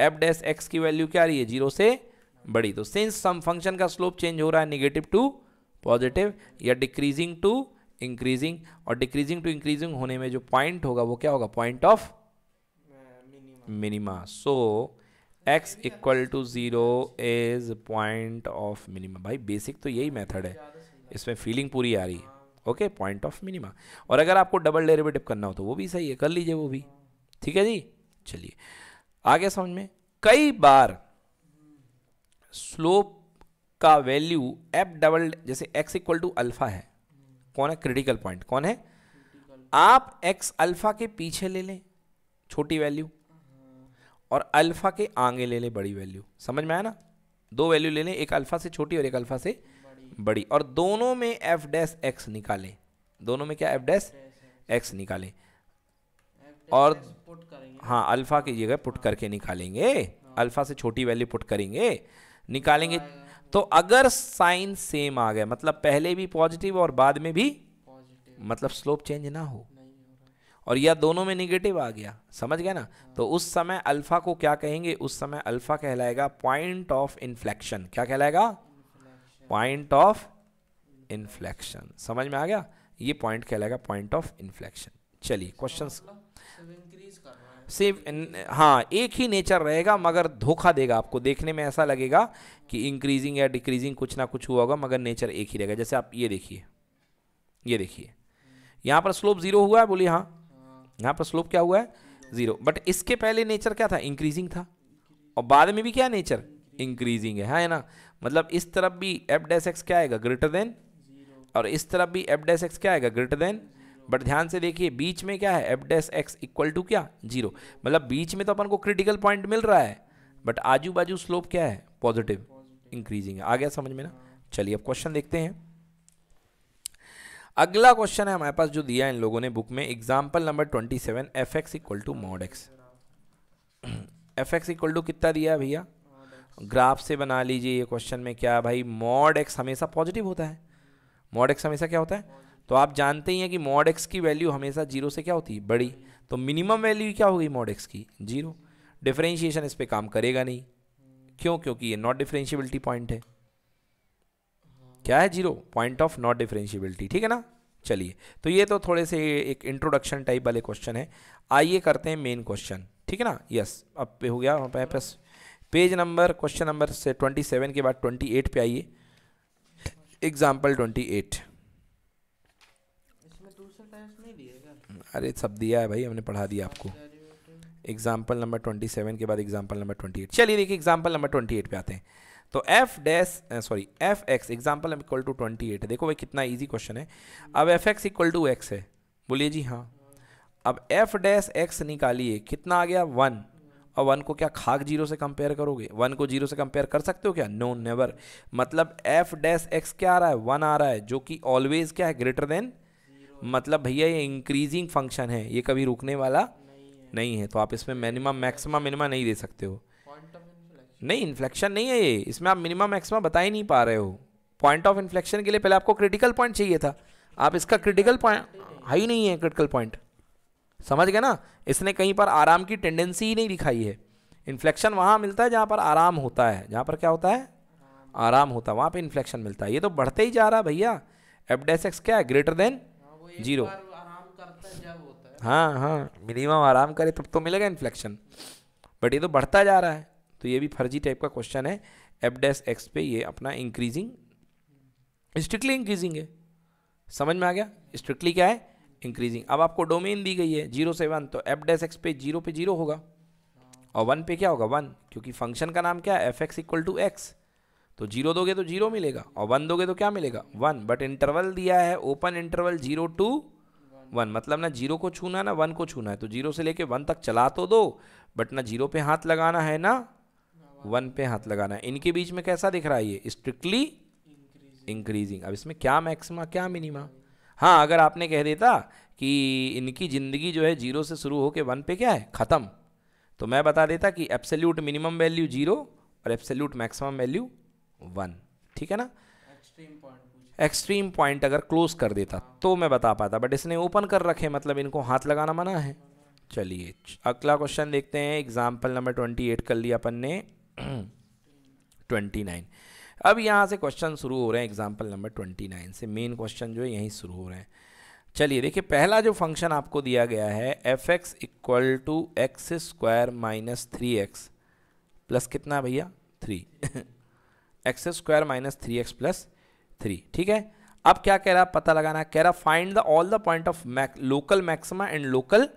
एफ डैस एक्स की वैल्यू क्या रही है जीरो से बड़ी तो सिंस सम फंक्शन का स्लोप चेंज हो रहा है निगेटिव टू पॉजिटिव या डिक्रीजिंग टू इंक्रीजिंग और डिक्रीजिंग टू इंक्रीजिंग होने में जो पॉइंट होगा वो क्या होगा point of minima so x equal to zero is point of minima भाई बेसिक तो यही मेथड है इसमें फीलिंग पूरी आ रही है ओके पॉइंट ऑफ मिनिमा और अगर आपको डबल डेरिवेटिव करना हो तो वो भी सही है कर लीजिए वो भी ठीक है जी चलिए आगे समझ में कई बार स्लोप का वैल्यू एफ डबल जैसे एक्स इक्वल टू अल्फा है कौन है क्रिटिकल पॉइंट कौन है आप एक्स अल्फा के पीछे ले लें छोटी वैल्यू और अल्फा के आगे ले लें बड़ी वैल्यू समझ में आया ना दो वैल्यू ले लें एक अल्फा से छोटी और एक अल्फा से बड़ी और दोनों में एफ डैश एक्स निकाले दोनों में क्या एफ डैश एक्स निकाले और हाँ अल्फ़ा की जगह पुट करके निकालेंगे अल्फ़ा हाँ। से छोटी वैल्यू पुट करेंगे निकालेंगे तो अगर साइन सेम आ गया मतलब पहले भी पॉजिटिव और बाद में भी मतलब स्लोप चेंज ना हो और या दोनों में निगेटिव आ गया समझ गया ना हाँ। तो उस समय अल्फा को क्या कहेंगे उस समय अल्फा कहलाएगा पॉइंट ऑफ इन्फ्लेक्शन क्या कहलाएगा पॉइंट ऑफ इन्फ्लेक्शन समझ में आ गया ये पॉइंट कहलाएगा पॉइंट ऑफ इन्फ्लेक्शन चलिए क्वेश्चन मतलब सिर्फ हाँ एक ही नेचर रहेगा मगर धोखा देगा आपको देखने में ऐसा लगेगा कि इंक्रीजिंग या डिक्रीजिंग कुछ ना कुछ हुआ होगा मगर नेचर एक ही रहेगा जैसे आप ये देखिए ये देखिए यहाँ पर स्लोप जीरो हुआ है बोलिए हाँ यहाँ पर स्लोप क्या हुआ है जीरो बट इसके पहले नेचर क्या था इंक्रीजिंग था और बाद में भी क्या नेचर इंक्रीजिंग है है ना मतलब इस तरफ भी एफ डेस एक्स क्या आएगा ग्रेटर देन और इस तरफ भी एफ डेस एक्स क्या आएगा ग्रेटर देन बट ध्यान से देखिए बीच में क्या है F dash X equal to क्या जीरो मतलब बीच में तो अपन को क्रिटिकल पॉइंट मिल रहा है बट आजू बाजू स्लोप क्या है पॉजिटिव इंक्रीजिंग है आ गया समझ में ना चलिए अब क्वेश्चन देखते हैं अगला क्वेश्चन है हमारे पास जो दिया इन लोगों ने बुक में example number twenty seven F x equal to mod X F x equal to कितना दिया भैया ग्राफ से बना लीजिए ये क्वेश्चन में क्या भाई मॉड एक्स हमेशा पॉजिटिव होता है मॉड एक्स हमेशा क्या होता है तो आप जानते ही हैं कि मॉड एक्स की वैल्यू हमेशा जीरो से क्या होती है बड़ी तो मिनिमम वैल्यू क्या होगी मॉड एक्स की जीरो डिफ्रेंशिएशन इस पर काम करेगा नहीं क्यों क्योंकि ये नॉट डिफ्रेंशियबिलिटी पॉइंट है क्या है zero point of not differentiability ठीक है ना चलिए तो ये तो थोड़े से एक इंट्रोडक्शन टाइप वाले क्वेश्चन है आइए करते हैं मेन क्वेश्चन ठीक है ना यस अब पे हो गया वहाँ पे plus page number question number से ट्वेंटी सेवन के बाद ट्वेंटी एट पे आइए एग्जाम्पल ट्वेंटी एट अरे सब दिया है भाई हमने पढ़ा दिया आपको एग्जाम्पल नंबर ट्वेंटी सेवन के बाद एग्जाम्पल नंबर ट्वेंटी एट चलिए देखिए एग्जाम्पल नंबर ट्वेंटी एट पे आते हैं तो F dash sorry F X example equal to twenty eight देखो भाई कितना ईजी क्वेश्चन है अब F x equal to X है बोलिए जी हाँ अब एफ डैश एक्स निकालिए कितना आ गया वन और वन को क्या खाक जीरो से कंपेयर करोगे वन को जीरो से कंपेयर कर सकते हो क्या नो no, नेवर मतलब एफ डैश एक्स क्या आ रहा है वन आ रहा है जो कि ऑलवेज क्या है ग्रेटर देन मतलब भैया ये इंक्रीजिंग फंक्शन है ये कभी रुकने वाला नहीं है, नहीं है। तो आप इसमें मिनिमम मैक्सिमम मिनिमा नहीं दे सकते हो नहीं इन्फ्लेक्शन नहीं है ये इसमें आप मिनिमम मैक्सिमम बता ही नहीं पा रहे हो पॉइंट ऑफ इन्फ्लेक्शन के लिए पहले आपको क्रिटिकल पॉइंट चाहिए था आप इसका क्रिटिकल पॉइंट हाई नहीं है क्रिटिकल पॉइंट समझ गए ना इसने कहीं पर आराम की टेंडेंसी ही नहीं दिखाई है इन्फ्लेक्शन वहाँ मिलता है जहाँ पर आराम होता है जहाँ पर क्या होता है आराम होता है वहाँ पर इन्फ्लेक्शन मिलता है ये तो बढ़ते ही जा रहा है भैया एफडेस एक्स क्या है ग्रेटर देन जीरो हाँ हाँ मिनिमम आराम करे तब तो मिलेगा इन्फ्लेक्शन बट ये तो बढ़ता जा रहा है तो ये भी फर्जी टाइप का क्वेश्चन है एफडेस एक्स पे ये अपना इंक्रीजिंग स्ट्रिक्टली इंक्रीजिंग है समझ में आ गया स्ट्रिक्टली क्या है इंक्रीजिंग अब आपको डोमेन दी गई है जीरो से वन तो एफ डेस एक्स पे जीरो पे जीरो होगा और वन पे क्या होगा वन क्योंकि फंक्शन का नाम क्या है F x equal to X तो जीरो दोगे तो जीरो मिलेगा और वन दोगे तो क्या मिलेगा वन बट इंटरवल दिया है open interval zero two one मतलब ना जीरो को छूना है ना वन को छूना है तो जीरो से लेके वन तक चला तो दो बट ना जीरो पे हाथ लगाना है ना वन पे हाथ लगाना है इनके बीच में कैसा दिख रहा है ये स्ट्रिक्टली इंक्रीजिंग अब इसमें क्या मैक्सिमा क्या मिनिमा हाँ अगर आपने कह देता कि इनकी ज़िंदगी जो है जीरो से शुरू होकर वन पे क्या है ख़त्म तो मैं बता देता कि एब्सोल्यूट मिनिमम वैल्यू जीरो और एब्सोल्यूट मैक्सिमम वैल्यू वन ठीक है ना एक्सट्रीम पॉइंट अगर क्लोज कर देता तो मैं बता पाता बट इसने ओपन कर रखे मतलब इनको हाथ लगाना मना है चलिए अगला क्वेश्चन देखते हैं एग्जाम्पल नंबर ट्वेंटी एट कर लिया अपन ने ट्वेंटी [clears throat] नाइन अब यहाँ से क्वेश्चन शुरू हो रहे हैं एग्जाम्पल नंबर ट्वेंटी नाइन से मेन क्वेश्चन जो है यहीं शुरू हो रहे हैं चलिए देखिए पहला जो फंक्शन आपको दिया गया है F x equal to x square minus three x plus कितना भैया three x square minus three x plus three ठीक है अब क्या कह रहा पता लगाना कह रहा find the all the point of mac local maxima and local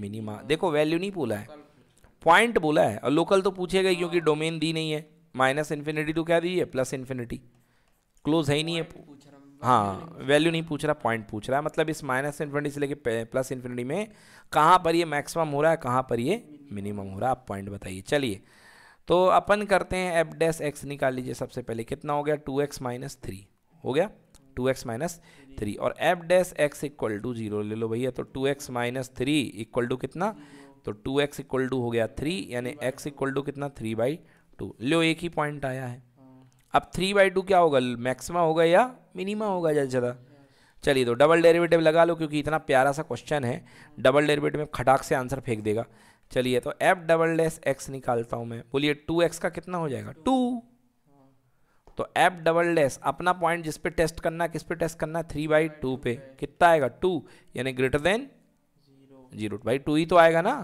minima देखो वैल्यू नहीं बोला है पॉइंट बोला है और लोकल तो पूछेगा क्योंकि डोमेन दी नहीं है माइनस इन्फिनिटी तो क्या दी है प्लस इन्फिनिटी क्लोज है ही नहीं है हाँ वैल्यू नहीं पूछ रहा पॉइंट पूछ रहा है मतलब इस माइनस इन्फिनिटी से लेके प्लस इन्फिनिटी में कहाँ पर ये मैक्सिमम हो रहा है कहाँ पर ये मिनिमम हो रहा है आप पॉइंट बताइए चलिए तो अपन करते हैं एफ डैस एक्स निकाल लीजिए सबसे पहले कितना हो गया टू एक्स माइनस थ्री हो गया टू एक्स माइनस थ्री और F dash x equal to zero ले लो भैया तो two x minus three equal to कितना तो टू एक्स इक्वल टू हो गया थ्री यानी एक्स इक्वल टू कितना थ्री बाई टू लो एक ही पॉइंट आया है अब थ्री बाई टू क्या होगा मैक्सिमा होगा या मिनिमा होगा ज़्यादा ज़्यादा चलिए तो डबल डेरिवेटिव लगा लो क्योंकि इतना प्यारा सा क्वेश्चन है डबल डेरिवेटिव में खटाक से आंसर फेंक देगा चलिए तो एफ डबल डैश एक्स निकालता हूँ मैं बोलिए टू एक्स का कितना हो जाएगा टू तो एफ डबल डैश अपना पॉइंट जिस पे टेस्ट करना किस पे टेस्ट करना है थ्री बाई टू पे कितना आएगा टू यानी ग्रेटर देन जीरो भाई टू ही तो आएगा ना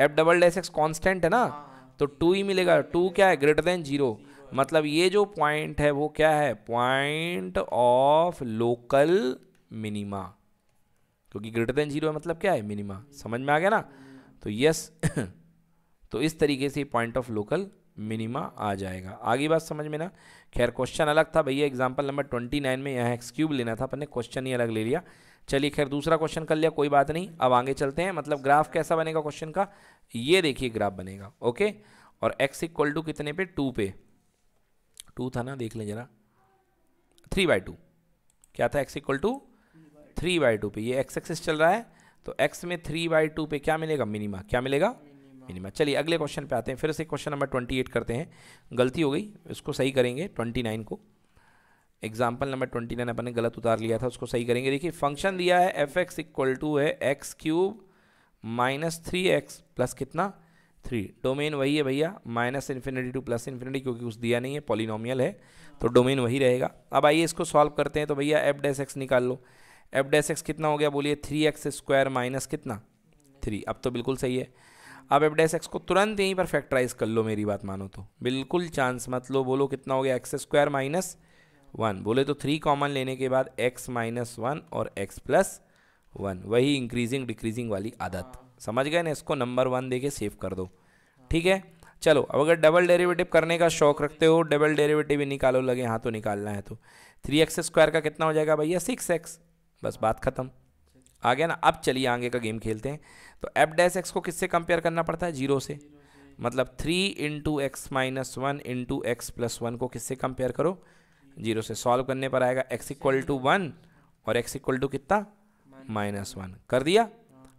f double dash x constant है ना तो टू ही मिलेगा टू क्या है ग्रेटर देन जीरो मतलब ये जो पॉइंट है वो क्या है पॉइंट ऑफ लोकल मिनिमा क्योंकि ग्रेटर देन जीरो मतलब क्या है मिनिमा समझ में आ गया ना तो यस [coughs] तो इस तरीके से पॉइंट ऑफ लोकल मिनिमा आ जाएगा आगे बात समझ में ना खैर क्वेश्चन अलग था भैया एग्जाम्पल नंबर ट्वेंटी नाइन में यहाँ एक्स क्यूब लेना था अपन ने क्वेश्चन ही अलग ले लिया चलिए खैर दूसरा क्वेश्चन कर लिया कोई बात नहीं अब आगे चलते हैं मतलब ग्राफ कैसा बनेगा क्वेश्चन का ये देखिए ग्राफ बनेगा ओके और एक्स इक्वल टू कितने पे टू पे टू था ना देख लें जरा थ्री बाई टू क्या था x equal to three by two पे ये एक्स एक्सिस चल रहा है तो एक्स में थ्री बाई टू पे क्या मिलेगा मिनिमा क्या मिलेगा मिनिमा चलिए अगले क्वेश्चन पे आते हैं फिर से क्वेश्चन नंबर ट्वेंटी एट करते हैं गलती हो गई इसको सही करेंगे ट्वेंटी नाइन को एग्जाम्पल नंबर ट्वेंटी नाइन अपन ने गलत उतार लिया था उसको सही करेंगे देखिए फंक्शन दिया है एफ एक्स इक्वल टू है x cube minus three x plus कितना थ्री डोमेन वही है भैया minus infinity to plus infinity क्योंकि उस दिया नहीं है पॉलिनोमियल है तो डोमेन वही रहेगा अब आइए इसको सॉल्व करते हैं तो भैया एफ डैस एक्स निकाल लो एफ डैस एक्स कितना हो गया बोलिए थ्री एक्स स्क्वायर माइनस कितना थ्री अब तो बिल्कुल सही है अब एफ डैस एक्स को तुरंत यहीं पर फैक्टराइज कर लो मेरी बात मानो तो बिल्कुल चांस मत लो बोलो कितना हो गया एक्स स्क्वायर माइनस वन बोले तो थ्री कॉमन लेने के बाद एक्स माइनस वन और एक्स प्लस वन वही इंक्रीजिंग डिक्रीजिंग वाली आदत हाँ। समझ गए ना इसको नंबर वन दे के सेव कर दो ठीक है चलो अब अगर डबल डेरिवेटिव करने का शौक रखते हो डबल डेरिवेटिव ही निकालो लगे हाँ तो निकालना है तो थ्री एक्स स्क्वायर का कितना हो जाएगा भैया सिक्स एक्स बस बात ख़त्म आ गया ना अब चलिए आगे का गेम खेलते हैं तो एफ डैस एक्स को किससे कंपेयर करना पड़ता है जीरो से मतलब three into x minus one into x plus one को किससे कंपेयर करो जीरो से सॉल्व करने पर आएगा एक्स इक्वल टू वन और एक्स इक्वल टू कितना माइनस वन कर दिया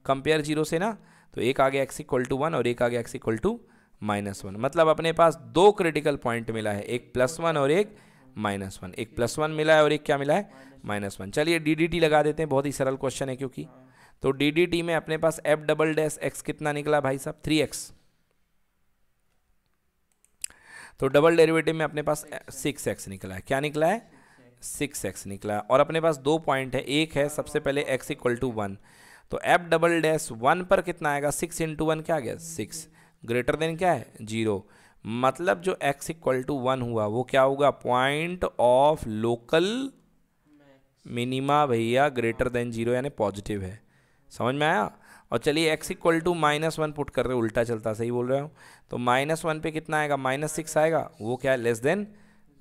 कंपेयर जीरो से ना तो एक आ गया एक्स इक्वल टू वन और एक आ गया x equal to minus one मतलब अपने पास दो क्रिटिकल पॉइंट मिला है एक प्लस वन और एक माइनस वन एक प्लस वन मिला है और एक क्या मिला है माइनस वन चलिए डी लगा देते हैं बहुत ही सरल क्वेश्चन है क्योंकि तो डी में अपने पास एफ डबल डैश एक्स कितना निकला भाई साहब थ्री एक्स तो डबल डेरिवेटिव में अपने पास सिक्स एक्स निकला है क्या निकला है सिक्स एक्स निकला है और अपने पास दो पॉइंट है एक है सबसे पहले एक्स इक्वल टू वन तो एफ डबल डैश वन पर कितना आएगा सिक्स इंटू वन क्या आ गया सिक्स ग्रेटर देन क्या है जीरो मतलब जो एक्स इक्वल टू वन हुआ वो क्या होगा पॉइंट ऑफ लोकल मिनिमा भैया ग्रेटर देन जीरो यानी पॉजिटिव है समझ में आया और चलिए x equal to minus one put कर रहे हो उल्टा चलता सही बोल रहे हो तो माइनस वन पे कितना आएगा माइनस सिक्स आएगा वो क्या है लेस देन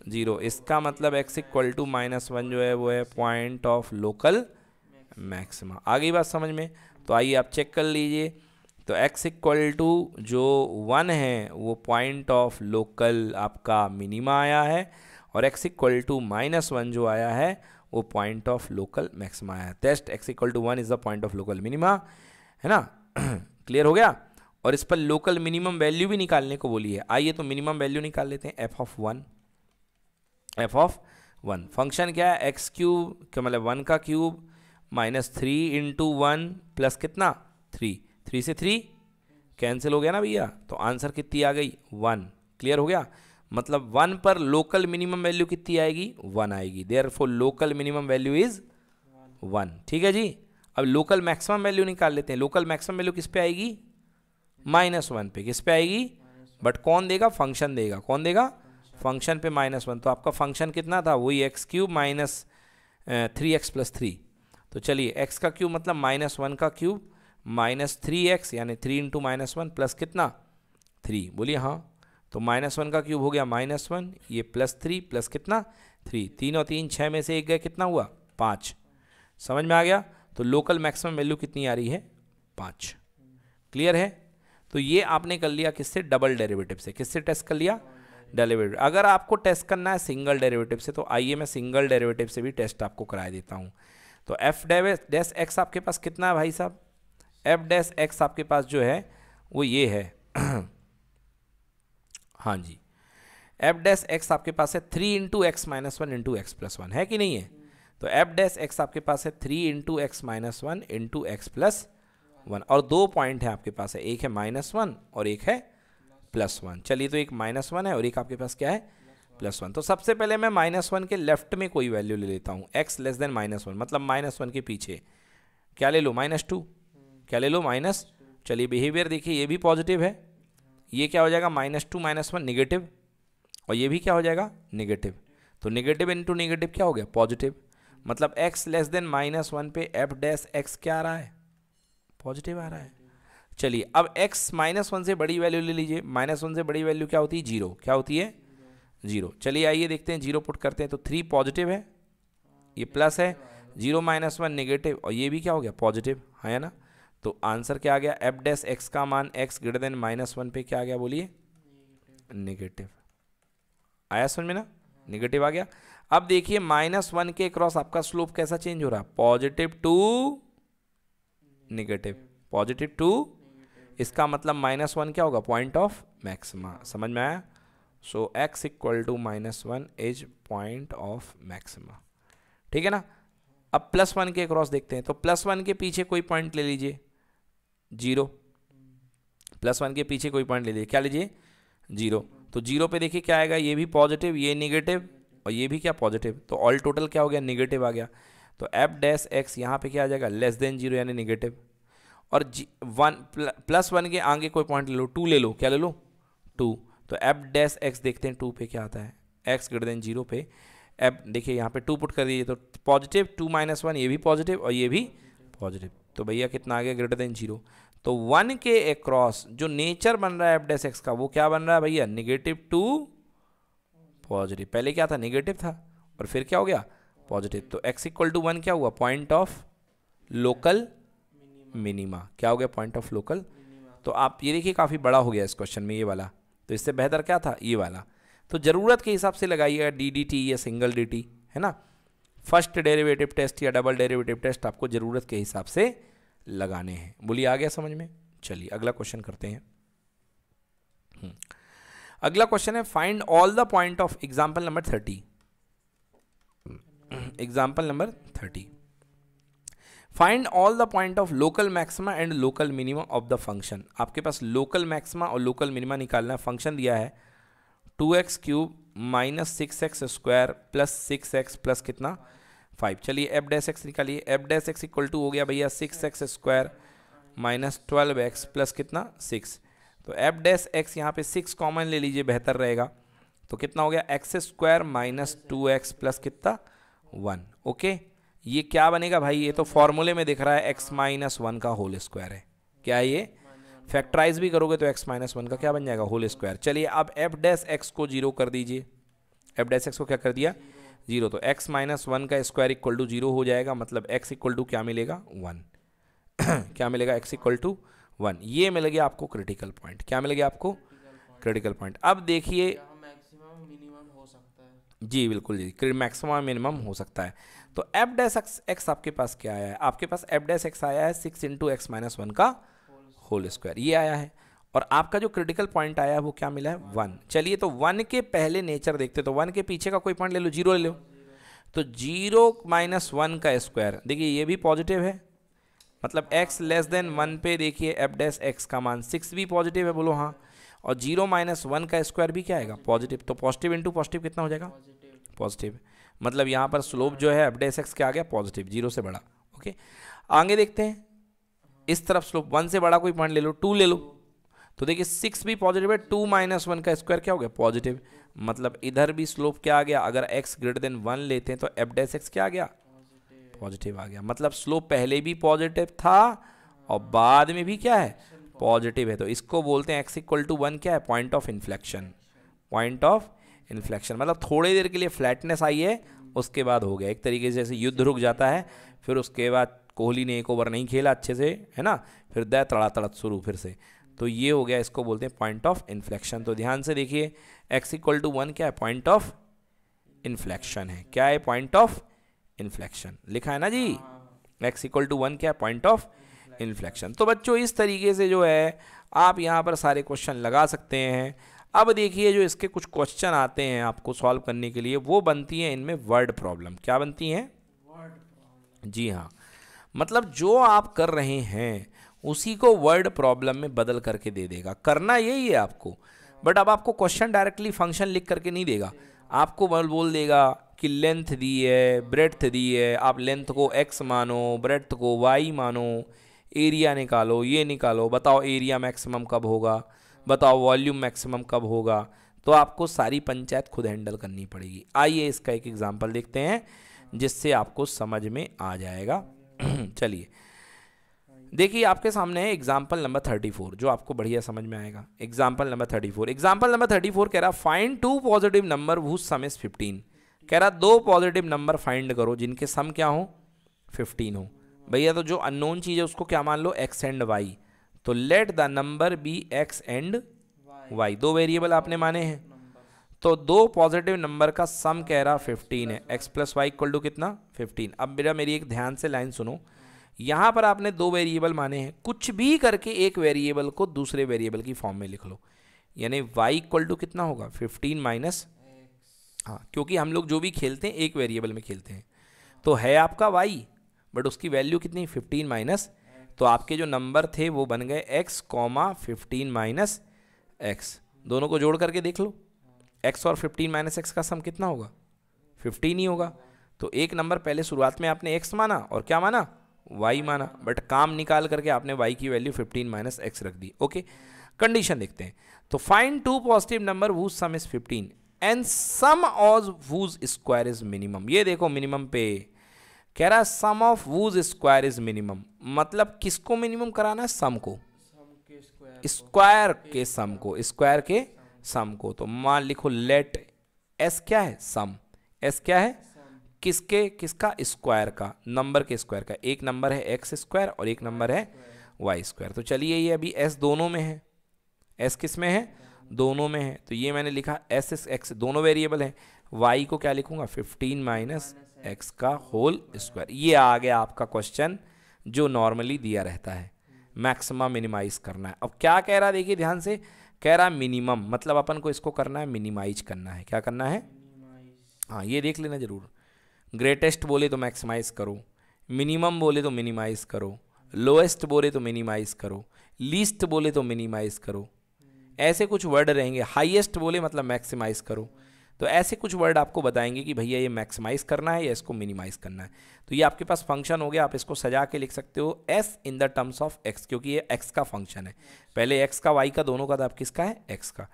जीरो इसका मतलब x equal to minus one जो है वो है पॉइंट ऑफ लोकल मैक्सिमा आ गई बात समझ में तो आइए आप चेक कर लीजिए तो x इक्वल टू जो वन है वो पॉइंट ऑफ लोकल आपका मिनिमा आया है और x equal to minus one जो आया है वो पॉइंट ऑफ लोकल मैक्सिमा आया है test x equal to one is the point of local minima है ना क्लियर [clears throat] हो गया और इस पर लोकल मिनिमम वैल्यू भी निकालने को बोली है आइए तो मिनिमम वैल्यू निकाल लेते हैं F of one F of one function क्या है एक्स क्यूब क्या मतलब वन का cube minus three into one plus कितना थ्री थ्री से थ्री कैंसिल हो गया ना भैया तो आंसर कितनी आ गई वन क्लियर हो गया मतलब वन पर लोकल मिनिमम वैल्यू कितनी आएगी वन आएगी there for local minimum value is one ठीक है जी अब लोकल मैक्सिमम वैल्यू निकाल लेते हैं लोकल मैक्सिमम वैल्यू किस पे आएगी माइनस वन पे किस पे आएगी बट कौन देगा फंक्शन देगा कौन देगा फंक्शन पे माइनस वन तो आपका फंक्शन कितना था वही x cube minus three x plus three तो चलिए एक्स का क्यूब मतलब माइनस वन का क्यूब माइनस थ्री एक्स यानी three into minus one plus कितना थ्री बोलिए हाँ तो माइनस वन का क्यूब हो गया माइनस वन ये प्लस थ्री प्लस कितना थ्री तीन और तीन छः में से एक गए कितना हुआ पाँच समझ में आ गया तो लोकल मैक्सिमम वैल्यू कितनी आ रही है पाँच क्लियर है तो ये आपने कर लिया किससे डबल डेरिवेटिव से किससे टेस्ट कर लिया डेरिवेटिव अगर आपको टेस्ट करना है सिंगल डेरिवेटिव से तो आइए मैं सिंगल डेरिवेटिव से भी टेस्ट आपको कराया देता हूँ तो एफ डैश एक्स आपके पास कितना है भाई साहब एफ डैश एक्स आपके पास जो है वो ये है [clears throat] हाँ जी एफ डैश एक्स आपके पास है three into x minus one into x plus one है कि नहीं है तो एफ डैस एक्स आपके पास है three into x minus one into x plus one और दो पॉइंट है आपके पास है एक है माइनस वन और एक है प्लस वन चलिए तो एक माइनस वन है और एक आपके पास क्या है प्लस वन तो सबसे पहले मैं माइनस वन के लेफ्ट में कोई वैल्यू ले लेता हूँ x less than minus one मतलब माइनस वन के पीछे क्या ले लो माइनस टू क्या ले लो माइनस चलिए बिहेवियर देखिए ये भी पॉजिटिव है ये क्या हो जाएगा minus two minus one negative और ये भी क्या हो जाएगा निगेटिव तो निगेटिव इंटू निगेटिव क्या हो गया पॉजिटिव मतलब x less than minus one पे एफ डैश एक्स क्या आ रहा है पॉजिटिव आ रहा है चलिए अब एक्स माइनस वन से बड़ी वैल्यू ले लीजिए माइनस वन से बड़ी वैल्यू क्या होती है जीरो क्या होती है जीरो चलिए आइए देखते हैं जीरो पुट करते हैं तो थ्री पॉजिटिव है ये प्लस है जीरो माइनस वन निगेटिव और ये भी क्या हो गया पॉजिटिव है ना तो आंसर क्या आ गया एफ डैस एक्स का मान x greater than minus one पे क्या आ गया बोलिए निगेटिव आया समझ में ना निगेटिव आ गया अब देखिए माइनस वन के क्रॉस आपका स्लोप कैसा चेंज हो रहा है positive to negative positive to इसका मतलब माइनस वन क्या होगा पॉइंट ऑफ मैक्सिमा समझ में आया so x equal to minus one is point of maxima ठीक है ना अब प्लस वन के क्रॉस देखते हैं तो प्लस वन के पीछे कोई पॉइंट ले लीजिए जीरो प्लस वन के पीछे कोई पॉइंट ले लीजिए क्या लीजिए जीरो तो जीरो पे देखिए क्या आएगा ये भी पॉजिटिव ये निगेटिव और ये भी क्या पॉजिटिव तो ऑल टोटल क्या हो गया निगेटिव आ गया तो एफ डैस एक्स यहाँ पे क्या आ जाएगा लेस देन जीरो यानी निगेटिव और जी वन प्लस वन के आगे कोई पॉइंट ले लो टू ले लो क्या ले लो टू तो एफ डैस एक्स देखते हैं टू पे क्या आता है एक्स ग्रेटर देन जीरो पे एप देखिए यहाँ पे टू पुट कर दीजिए तो पॉजिटिव टू माइनस वन ये भी पॉजिटिव और ये भी पॉजिटिव तो भैया कितना आ गया ग्रेटर देन जीरो तो वन के अक्रॉस जो नेचर बन रहा है एफ डैस एक्स का वो क्या बन रहा है भैया निगेटिव टू पॉजिटिव पहले क्या था निगेटिव था और फिर क्या हो गया पॉजिटिव तो एक्स इक्वल टू वन क्या हुआ पॉइंट ऑफ लोकल मिनिमा क्या हो गया पॉइंट ऑफ लोकल तो आप ये देखिए काफ़ी बड़ा हो गया इस क्वेश्चन में ये वाला तो इससे बेहतर क्या था ये वाला तो ज़रूरत के हिसाब से लगाइएगा डी डी टी या सिंगल डी टी है ना फर्स्ट डेरिवेटिव टेस्ट या डबल डेरिवेटिव टेस्ट आपको ज़रूरत के हिसाब से लगाने हैं बोलिए आ गया समझ में चलिए अगला क्वेश्चन करते हैं हम्म। अगला क्वेश्चन है find all the point of example number thirty example number thirty find all the point of local maxima and local minima of the function आपके पास लोकल मैक्सिमा और लोकल मिनिमा निकालना है फंक्शन दिया है two x cube minus six x square plus six x plus कितना five चलिए F dash x निकालिए F dash x equal to हो गया भैया six x square minus twelve x plus कितना सिक्स तो एफ डैस एक्स यहाँ पे सिक्स कॉमन ले लीजिए बेहतर रहेगा तो कितना हो गया x square minus two x plus कितना वन ओके ये क्या बनेगा भाई ये तो फॉर्मूले में दिख रहा है एक्स माइनस वन का होल स्क्वायर है क्या ये फैक्टराइज भी करोगे तो एक्स माइनस वन का क्या बन जाएगा होल स्क्वायर चलिए अब एफ डैस एक्स को जीरो कर दीजिए एफ डैस एक्स को क्या कर दिया जीरो तो एक्स माइनस वन का स्क्वायर इक्वल टू जीरो हो जाएगा मतलब एक्स इक्वल टू क्या मिलेगा वन [clears throat] क्या मिलेगा एक्स इक्वल टू वन ये गया आपको क्रिटिकल पॉइंट क्या गया आपको क्रिटिकल पॉइंट अब देखिए जी बिल्कुल जी मैक्सिमम मिनिमम हो सकता है तो एफ डैस एक्स एक्स आपके पास क्या आया है आपके पास एफ डैस एक्स आया है six into x minus one का होल स्क्वायर ये आया है और आपका जो क्रिटिकल पॉइंट आया है वो क्या मिला है वन चलिए तो वन के पहले नेचर देखते तो वन के पीछे का कोई पॉइंट ले लो जीरो ले लो तो जीरो माइनस वन का स्क्वायर देखिए ये भी पॉजिटिव है मतलब x लेस देन वन पे देखिए एफ डैस एक्स का मान सिक्स भी पॉजिटिव है बोलो हाँ और जीरो माइनस वन का स्क्वायर भी क्या आएगा पॉजिटिव तो पॉजिटिव इंटू पॉजिटिव कितना हो जाएगा पॉजिटिव मतलब यहाँ पर स्लोप जो है एफ डैस एक्स क्या आ गया पॉजिटिव जीरो से बड़ा ओके आगे देखते हैं इस तरफ स्लोप वन से बड़ा कोई पॉइंट ले लो टू ले लो तो देखिए सिक्स भी पॉजिटिव है टू माइनस वन का स्क्वायर क्या हो गया पॉजिटिव मतलब इधर भी स्लोप क्या आ गया अगर एक्स ग्रेटर देन वन लेते हैं तो एफ डैस एक्स क्या आ गया पॉजिटिव आ गया मतलब स्लोप पहले भी पॉजिटिव था और बाद में भी क्या है पॉजिटिव है तो इसको बोलते हैं एक्स इक्वल टू वन क्या है point of inflection point of inflection मतलब थोड़ी देर के लिए फ्लैटनेस आई है उसके बाद हो गया एक तरीके से जैसे युद्ध रुक जाता है फिर उसके बाद कोहली ने एक ओवर नहीं खेला अच्छे से है ना फिर दया तड़ा तड़त शुरू फिर से तो ये हो गया इसको बोलते हैं पॉइंट ऑफ इन्फ्लेक्शन तो ध्यान से देखिए एक्स इक्वल टू वन क्या है पॉइंट ऑफ इन्फ्लेक्शन है क्या है पॉइंट ऑफ इन्फ्लेक्शन लिखा है ना जी एक्स इक्वल टू वन क्या पॉइंट ऑफ इन्फ्लेक्शन तो बच्चों इस तरीके से जो है आप यहाँ पर सारे क्वेश्चन लगा सकते हैं अब देखिए जो इसके कुछ क्वेश्चन आते हैं आपको सॉल्व करने के लिए वो बनती हैं इनमें वर्ड प्रॉब्लम क्या बनती हैं जी हाँ मतलब जो आप कर रहे हैं उसी को वर्ड प्रॉब्लम में बदल करके दे देगा करना यही है आपको बट अब आपको क्वेश्चन डायरेक्टली फंक्शन लिख करके नहीं देगा आपको बोल बोल देगा कि लेंथ दी है ब्रेथ दी है आप लेंथ को एक्स मानो ब्रेथ को वाई मानो एरिया निकालो ये निकालो बताओ एरिया मैक्सिमम कब होगा बताओ वॉल्यूम मैक्सिमम कब होगा तो आपको सारी पंचायत खुद हैंडल करनी पड़ेगी आइए इसका एक एग्ज़ाम्पल देखते हैं जिससे आपको समझ में आ जाएगा [clears throat] चलिए देखिए आपके सामने है एग्जाम्पल नंबर थर्टी फोर जो आपको बढ़िया समझ में आएगा example number thirty four example number thirty four कह रहा find two positive number whose sum is fifteen कह रहा दो पॉजिटिव नंबर फाइंड करो जिनके सम क्या हो फिफ्टीन हो भैया तो जो अननोन चीज़ है उसको क्या मान लो एक्स एंड वाई तो let the number be x and y दो वेरिएबल आपने माने हैं तो दो पॉजिटिव नंबर का सम कह रहा फिफ्टीन है x plus y equal to कितना फिफ्टीन अब मेरा मेरी एक ध्यान से लाइन सुनो यहाँ पर आपने दो वेरिएबल माने हैं कुछ भी करके एक वेरिएबल को दूसरे वेरिएबल की फॉर्म में लिख लो यानी वाई इक्वल टू कितना होगा फिफ्टीन माइनस हाँ क्योंकि हम लोग जो भी खेलते हैं एक वेरिएबल में खेलते हैं तो है आपका वाई बट उसकी वैल्यू कितनी फिफ्टीन माइनस तो आपके जो नंबर थे वो बन गए x comma fifteen minus x दोनों को जोड़ करके देख लो एक्स और फिफ्टीन माइनस एक्स का सम कितना होगा फिफ्टीन ही होगा तो एक नंबर पहले शुरुआत में आपने एक्स माना और क्या माना वाई माना बट काम निकाल करके आपने वाई की वैल्यू फिफ्टीन माइनस एक्स रख दी ओके कंडीशन देखते हैं तो फाइन टू पॉजिटिव नंबर वो sum is fifteen and sum of whose square is minimum ये देखो मिनिमम पे कह रहा है sum of whose square is minimum मतलब किसको मिनिमम कराना है सम को स्क्वायर के सम को स्क्वायर के सम को तो मान लिखो लेट एस क्या है सम एस क्या है किसके किसका स्क्वायर का नंबर के स्क्वायर का एक नंबर है एक्स स्क्वायर और एक नंबर है वाई स्क्वायर तो चलिए ये अभी एस दोनों में है एस किस में है दोनों में है तो ये मैंने लिखा एस एस एक्स दोनों वेरिएबल हैं वाई को क्या लिखूंगा फिफ्टीन माइनस एक्स का होल स्क्वायर ये आ गया आपका क्वेश्चन जो नॉर्मली दिया रहता है मैक्सिमम मिनिमाइज करना है अब क्या कह रहा देखिए ध्यान से कह रहा मिनिमम मतलब अपन को इसको करना है मिनिमाइज करना है क्या करना है हाँ ये देख लेना ज़रूर ग्रेटेस्ट बोले तो मैक्सिमाइज करो मिनिमम बोले तो मिनिमाइज करो लोएस्ट बोले तो मिनिमाइज करो लीस्ट बोले तो मिनिमाइज करो ऐसे कुछ वर्ड रहेंगे हाईएस्ट बोले मतलब मैक्सिमाइज करो तो ऐसे कुछ वर्ड आपको बताएंगे कि भैया ये मैक्सिमाइज करना है या इसको मिनिमाइज करना है तो ये आपके पास फंक्शन हो गया आप इसको सजा के लिख सकते हो S in the terms of x क्योंकि ये एक्स का फंक्शन है पहले एक्स का वाई का दोनों का था तो आप किसका है एक्स का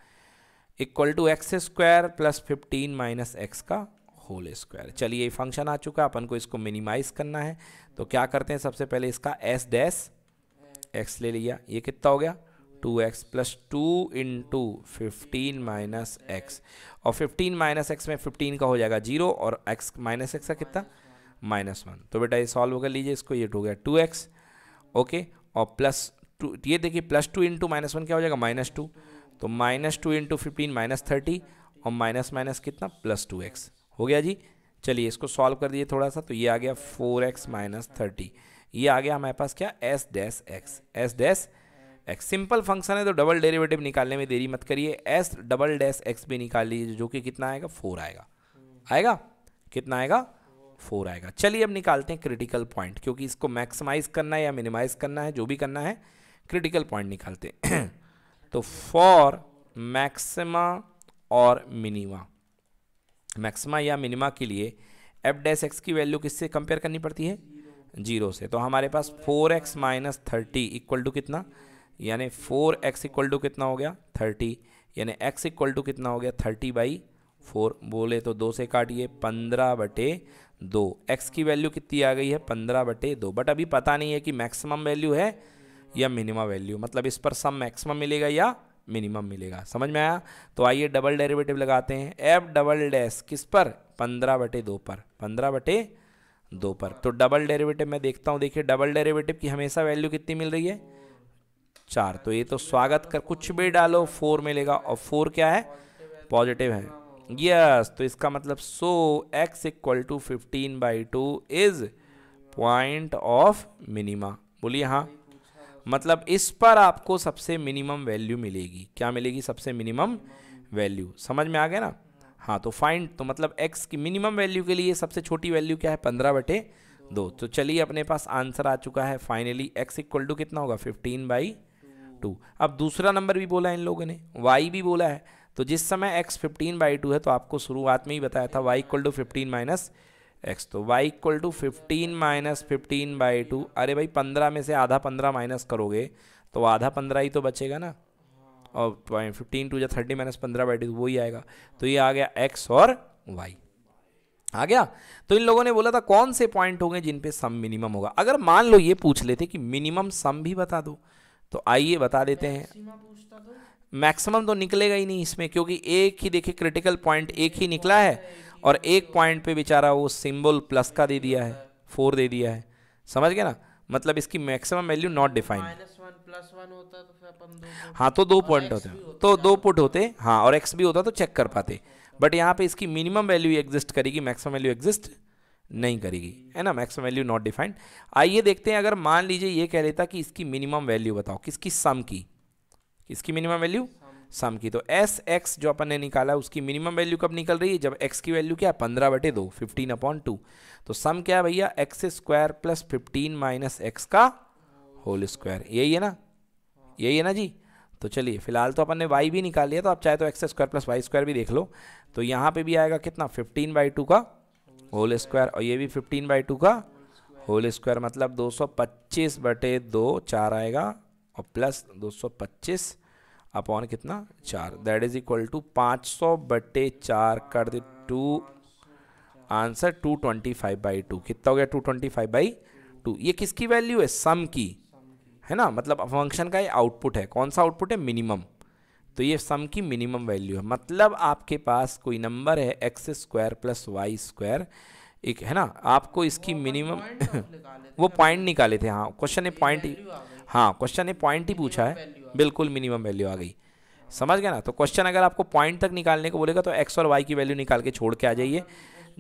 equal to x square plus fifteen minus x का होल स्क्वायर चलिए ये फंक्शन आ चुका है अपन को इसको मिनिमाइज करना है तो क्या करते हैं सबसे पहले इसका एस डैस एक्स ले लिया ये कितना हो गया two x plus two into fifteen minus x और फिफ्टीन माइनस एक्स में फिफ्टीन का हो जाएगा जीरो और एक्स माइनस एक्स का कितना माइनस वन तो बेटा ये सॉल्व कर लीजिए इसको ये हो गया टू एक्स ओके और प्लस टू ये देखिए plus two into minus one क्या हो जाएगा माइनस टू तो minus two into fifteen minus thirty और माइनस माइनस कितना प्लस टू एक्स हो गया जी चलिए इसको सॉल्व कर दीजिए थोड़ा सा तो ये आ गया फोर एक्स माइनस थर्टी ये आ गया हमारे पास क्या S dash x S dash x simple function है तो डबल डेरिवेटिव निकालने में देरी मत करिए एस डबल डैश एक्स भी निकाल लीजिए जो कि कितना आएगा फोर आएगा आएगा कितना आएगा फोर आएगा चलिए अब निकालते हैं क्रिटिकल पॉइंट क्योंकि इसको मैक्सिमाइज करना है या मिनिमाइज करना है जो भी करना है क्रिटिकल पॉइंट निकालते हैं [clears throat] तो फॉर मैक्सिमा और मिनिमा मैक्सिमा या मिनिमा के लिए एफ डैश एक्स की वैल्यू किससे कंपेयर करनी पड़ती है जीरो से तो हमारे पास four x minus thirty equal to कितना यानी फोर एक्स इक्वल टू कितना हो गया थर्टी यानी एक्स इक्वल टू कितना हो गया थर्टी बाई फोर बोले तो दो से काटिए पंद्रह बटे दो एक्स की वैल्यू कितनी आ गई है पंद्रह बटे दो बट अभी पता नहीं है कि मैक्सिमम वैल्यू है या मिनिमम वैल्यू मतलब इस पर सम मैक्सिमम मिलेगा या मिनिमम मिलेगा समझ में आया तो आइए डबल डेरिवेटिव लगाते हैं एफ डबल डैश किस पर पंद्रह बटे दो पर पंद्रह बटे दो पर तो डबल डेरिवेटिव मैं देखता हूँ देखिए डबल डेरिवेटिव की हमेशा वैल्यू कितनी मिल रही है चार तो ये तो स्वागत कर कुछ भी डालो फोर मिलेगा और फोर क्या है पॉजिटिव है यस yes, तो इसका मतलब so x equal to fifteen by two is point of minima बोलिए हाँ मतलब इस पर आपको सबसे मिनिमम वैल्यू मिलेगी क्या मिलेगी सबसे मिनिमम वैल्यू समझ में आ गया ना हाँ तो फाइंड तो मतलब एक्स की मिनिमम वैल्यू के लिए सबसे छोटी वैल्यू क्या है पंद्रह बटे दो तो चलिए अपने पास आंसर आ चुका है फाइनली एक्स इक्वल टू कितना होगा फिफ्टीन बाई टू अब दूसरा नंबर भी बोला इन लोगों ने वाई भी बोला है तो जिस समय एक्स फिफ्टीन बाई टू है तो आपको शुरुआत में ही बताया था y equal to fifteen minus x तो y equal to fifteen minus fifteen by two अरे भाई पंद्रह में से आधा पंद्रह माइनस करोगे तो आधा पंद्रह ही तो बचेगा ना और फिफ्टीन टू या थर्टी माइनस पंद्रह बाई टू वही आएगा तो ये आ गया एक्स और वाई आ गया तो इन लोगों ने बोला था कौन से पॉइंट होंगे जिन पे सम मिनिमम होगा अगर मान लो ये पूछ लेते कि मिनिमम सम भी बता दो तो आइए बता देते हैं मैक्सिमम तो निकलेगा ही नहीं इसमें क्योंकि एक ही देखिए क्रिटिकल पॉइंट एक ही निकला है और एक पॉइंट पे बेचारा वो सिंबल प्लस का दे दिया है फोर दे दिया है समझ गए ना मतलब इसकी मैक्सिमम वैल्यू नॉट डिफाइन हाँ तो दो पॉइंट होते तो दो पुट होते हाँ और एक्स भी होता तो चेक कर पाते बट यहाँ पे इसकी मिनिमम वैल्यू एग्जिस्ट करेगी मैक्सिमम वैल्यू एग्जिस्ट नहीं करेगी है ना मैक्सिमम वैल्यू नॉट डिफाइंड आइए देखते हैं अगर मान लीजिए ये कह देता कि इसकी मिनिमम वैल्यू बताओ किसकी सम की किसकी मिनिमम वैल्यू सम की तो एस एक्स जो अपन ने निकाला उसकी मिनिमम वैल्यू कब निकल रही है जब एक्स की वैल्यू क्या है पंद्रह बटे दो फिफ्टीन अपॉन टू तो सम क्या है भैया x square plus fifteen minus x का होल स्क्वायर यही है ना यही है ना जी तो चलिए फिलहाल तो अपन ने वाई भी निकाल लिया तो आप चाहे तो x square plus y square भी देख लो तो यहाँ पे भी आएगा कितना फिफ्टीन बाई टू का होल स्क्वायर और ये भी फिफ्टीन बाई टू का होल स्क्वायर मतलब 225 बटे दो चार आएगा और प्लस 225 अपॉन कितना चार दैट इज इक्वल टू 500 बटे चार कर दे two answer 225 twenty five by two कितना हो गया 225 ट्वेंटी फाइव बाई टू ये किसकी वैल्यू है सम की है ना मतलब फंक्शन का ये आउटपुट है कौन सा आउटपुट है मिनिमम तो ये सम की मिनिमम वैल्यू है मतलब आपके पास कोई नंबर है x square plus y square एक है ना आपको इसकी मिनिमम वो पॉइंट [laughs] निकाले थे हाँ क्वेश्चन ने पॉइंट ही हाँ क्वेश्चन ने पॉइंट ही पूछा है बिल्कुल मिनिमम वैल्यू आ गई समझ गया ना तो क्वेश्चन अगर आपको पॉइंट तक निकालने को बोलेगा तो एक्स और वाई की वैल्यू निकाल के छोड़ के आ जाइए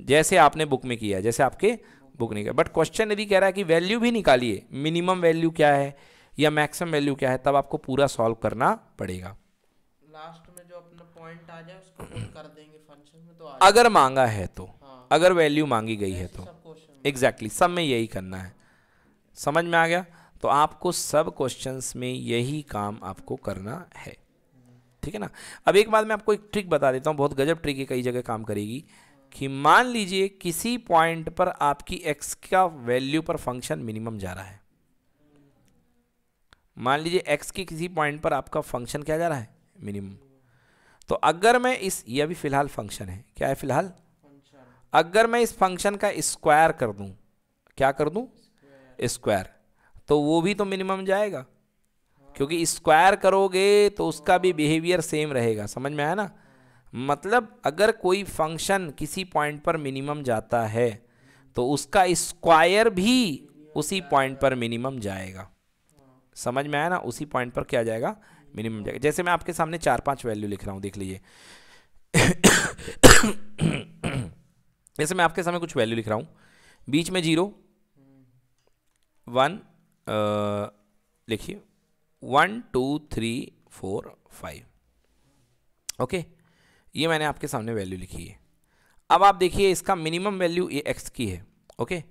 जैसे आपने बुक में किया जैसे आपके बुक नहीं किया बट क्वेश्चन यदि कह रहा है कि वैल्यू भी निकालिए मिनिमम वैल्यू क्या है या मैक्सिमम वैल्यू क्या है तब आपको पूरा सॉल्व करना पड़ेगा लास्ट में जो अपना पॉइंट आ जाए उसको [clears throat] कर देंगे फंक्शन में तो आ अगर मांगा है तो हाँ। अगर वैल्यू मांगी गई है तो एग्जैक्टली exactly, सब में यही करना है समझ में आ गया तो आपको सब क्वेश्चंस में यही काम आपको करना है ठीक है ना अब एक बात मैं आपको एक ट्रिक बता देता हूँ बहुत गजब ट्रिक है कई जगह काम करेगी कि मान लीजिए किसी पॉइंट पर आपकी एक्स का वैल्यू पर फंक्शन मिनिमम जा रहा है मान लीजिए एक्स के किसी पॉइंट पर आपका फंक्शन क्या जा रहा है मिनिमम तो अगर मैं इस ये अभी फ़िलहाल फंक्शन है क्या है फ़िलहाल अगर मैं इस फंक्शन का स्क्वायर कर दूं क्या कर दूं स्क्वायर तो वो भी तो मिनिमम जाएगा क्योंकि स्क्वायर करोगे तो उसका भी बिहेवियर सेम रहेगा समझ में आया ना मतलब अगर कोई फंक्शन किसी पॉइंट पर मिनिमम जाता है तो उसका स्क्वायर भी उसी पॉइंट पर मिनिमम जाएगा समझ में आया ना उसी पॉइंट पर क्या जाएगा मिनिमम जाएगा जैसे मैं आपके सामने चार पाँच वैल्यू लिख रहा हूँ देख लीजिए जैसे मैं आपके सामने कुछ वैल्यू लिख रहा हूँ बीच में जीरो वन लिखिए one two three four five okay ये मैंने आपके सामने वैल्यू लिखी है अब आप देखिए इसका मिनिमम वैल्यू ये एक्स की है ओके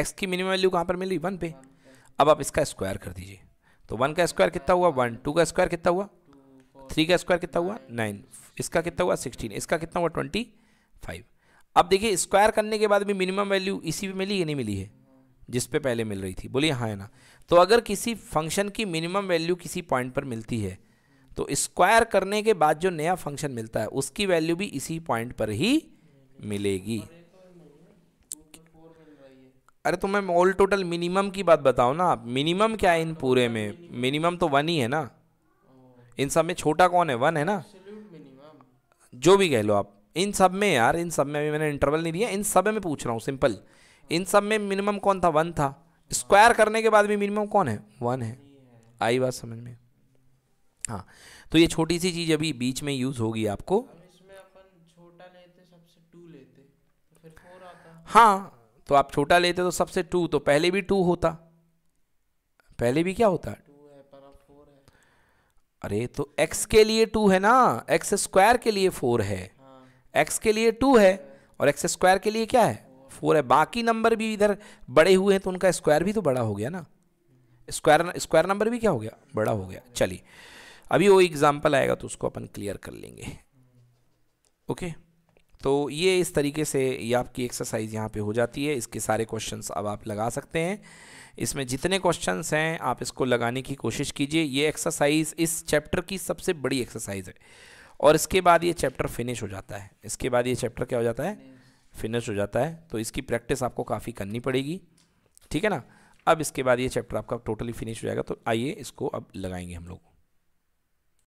एक्स की मिनिमम वैल्यू कहाँ पर मिली वन पे अब आप इसका स्क्वायर कर दीजिए तो वन का स्क्वायर कितना हुआ वन टू का स्क्वायर कितना हुआ थ्री का स्क्वायर कितना हुआ नाइन इसका कितना हुआ सिक्सटीन इसका कितना हुआ ट्वेंटी फाइव अब देखिए स्क्वायर करने के बाद भी मिनिमम वैल्यू इसी में मिली या नहीं मिली है जिस पे पहले मिल रही थी बोलिए हाँ है ना तो अगर किसी फंक्शन की मिनिमम वैल्यू किसी पॉइंट पर मिलती है तो स्क्वायर करने के बाद जो नया फंक्शन मिलता है उसकी वैल्यू भी इसी पॉइंट पर ही मिलेगी अरे तो मैम ऑल टोटल मिनिमम की बात बताओ ना आप मिनिमम क्या है इन पूरे में मिनिमम तो वन ही है ना इन सब में छोटा कौन है वन है ना जो भी कह लो आप इन सब में यार इन सब में अभी मैंने इंटरवल नहीं दिया इन सब में पूछ रहा हूँ सिंपल इन सब में मिनिमम कौन था वन था स्क्वायर करने के बाद भी मिनिमम कौन है वन है आई बात समझ में हाँ तो ये छोटी सी चीज़ अभी बीच में यूज़ होगी आपको तो हाँ तो आप छोटा लेते तो सबसे टू तो पहले भी टू होता पहले भी क्या होता है अरे तो x के लिए टू है ना x स्क्वायर के लिए फोर है हाँ। x के लिए टू है और x स्क्वायर के लिए क्या है फोर है बाकी नंबर भी इधर बड़े हुए हैं तो उनका स्क्वायर भी तो बड़ा हो गया ना स्क्वायर स्क्वायर नंबर भी क्या हो गया बड़ा हो गया चलिए अभी वो एग्जाम्पल आएगा तो उसको अपन क्लियर कर लेंगे ओके okay? तो ये इस तरीके से ये आपकी एक्सरसाइज यहाँ पे हो जाती है इसके सारे क्वेश्चंस अब आप लगा सकते हैं इसमें जितने क्वेश्चंस हैं आप इसको लगाने की कोशिश कीजिए ये एक्सरसाइज इस चैप्टर की सबसे बड़ी एक्सरसाइज है और इसके बाद ये चैप्टर फिनिश हो जाता है इसके बाद ये चैप्टर क्या हो जाता है फिनिश हो जाता है तो इसकी प्रैक्टिस आपको काफ़ी करनी पड़ेगी ठीक है ना अब इसके बाद ये चैप्टर आपका टोटली फिनिश हो जाएगा तो आइए इसको अब लगाएंगे हम लोग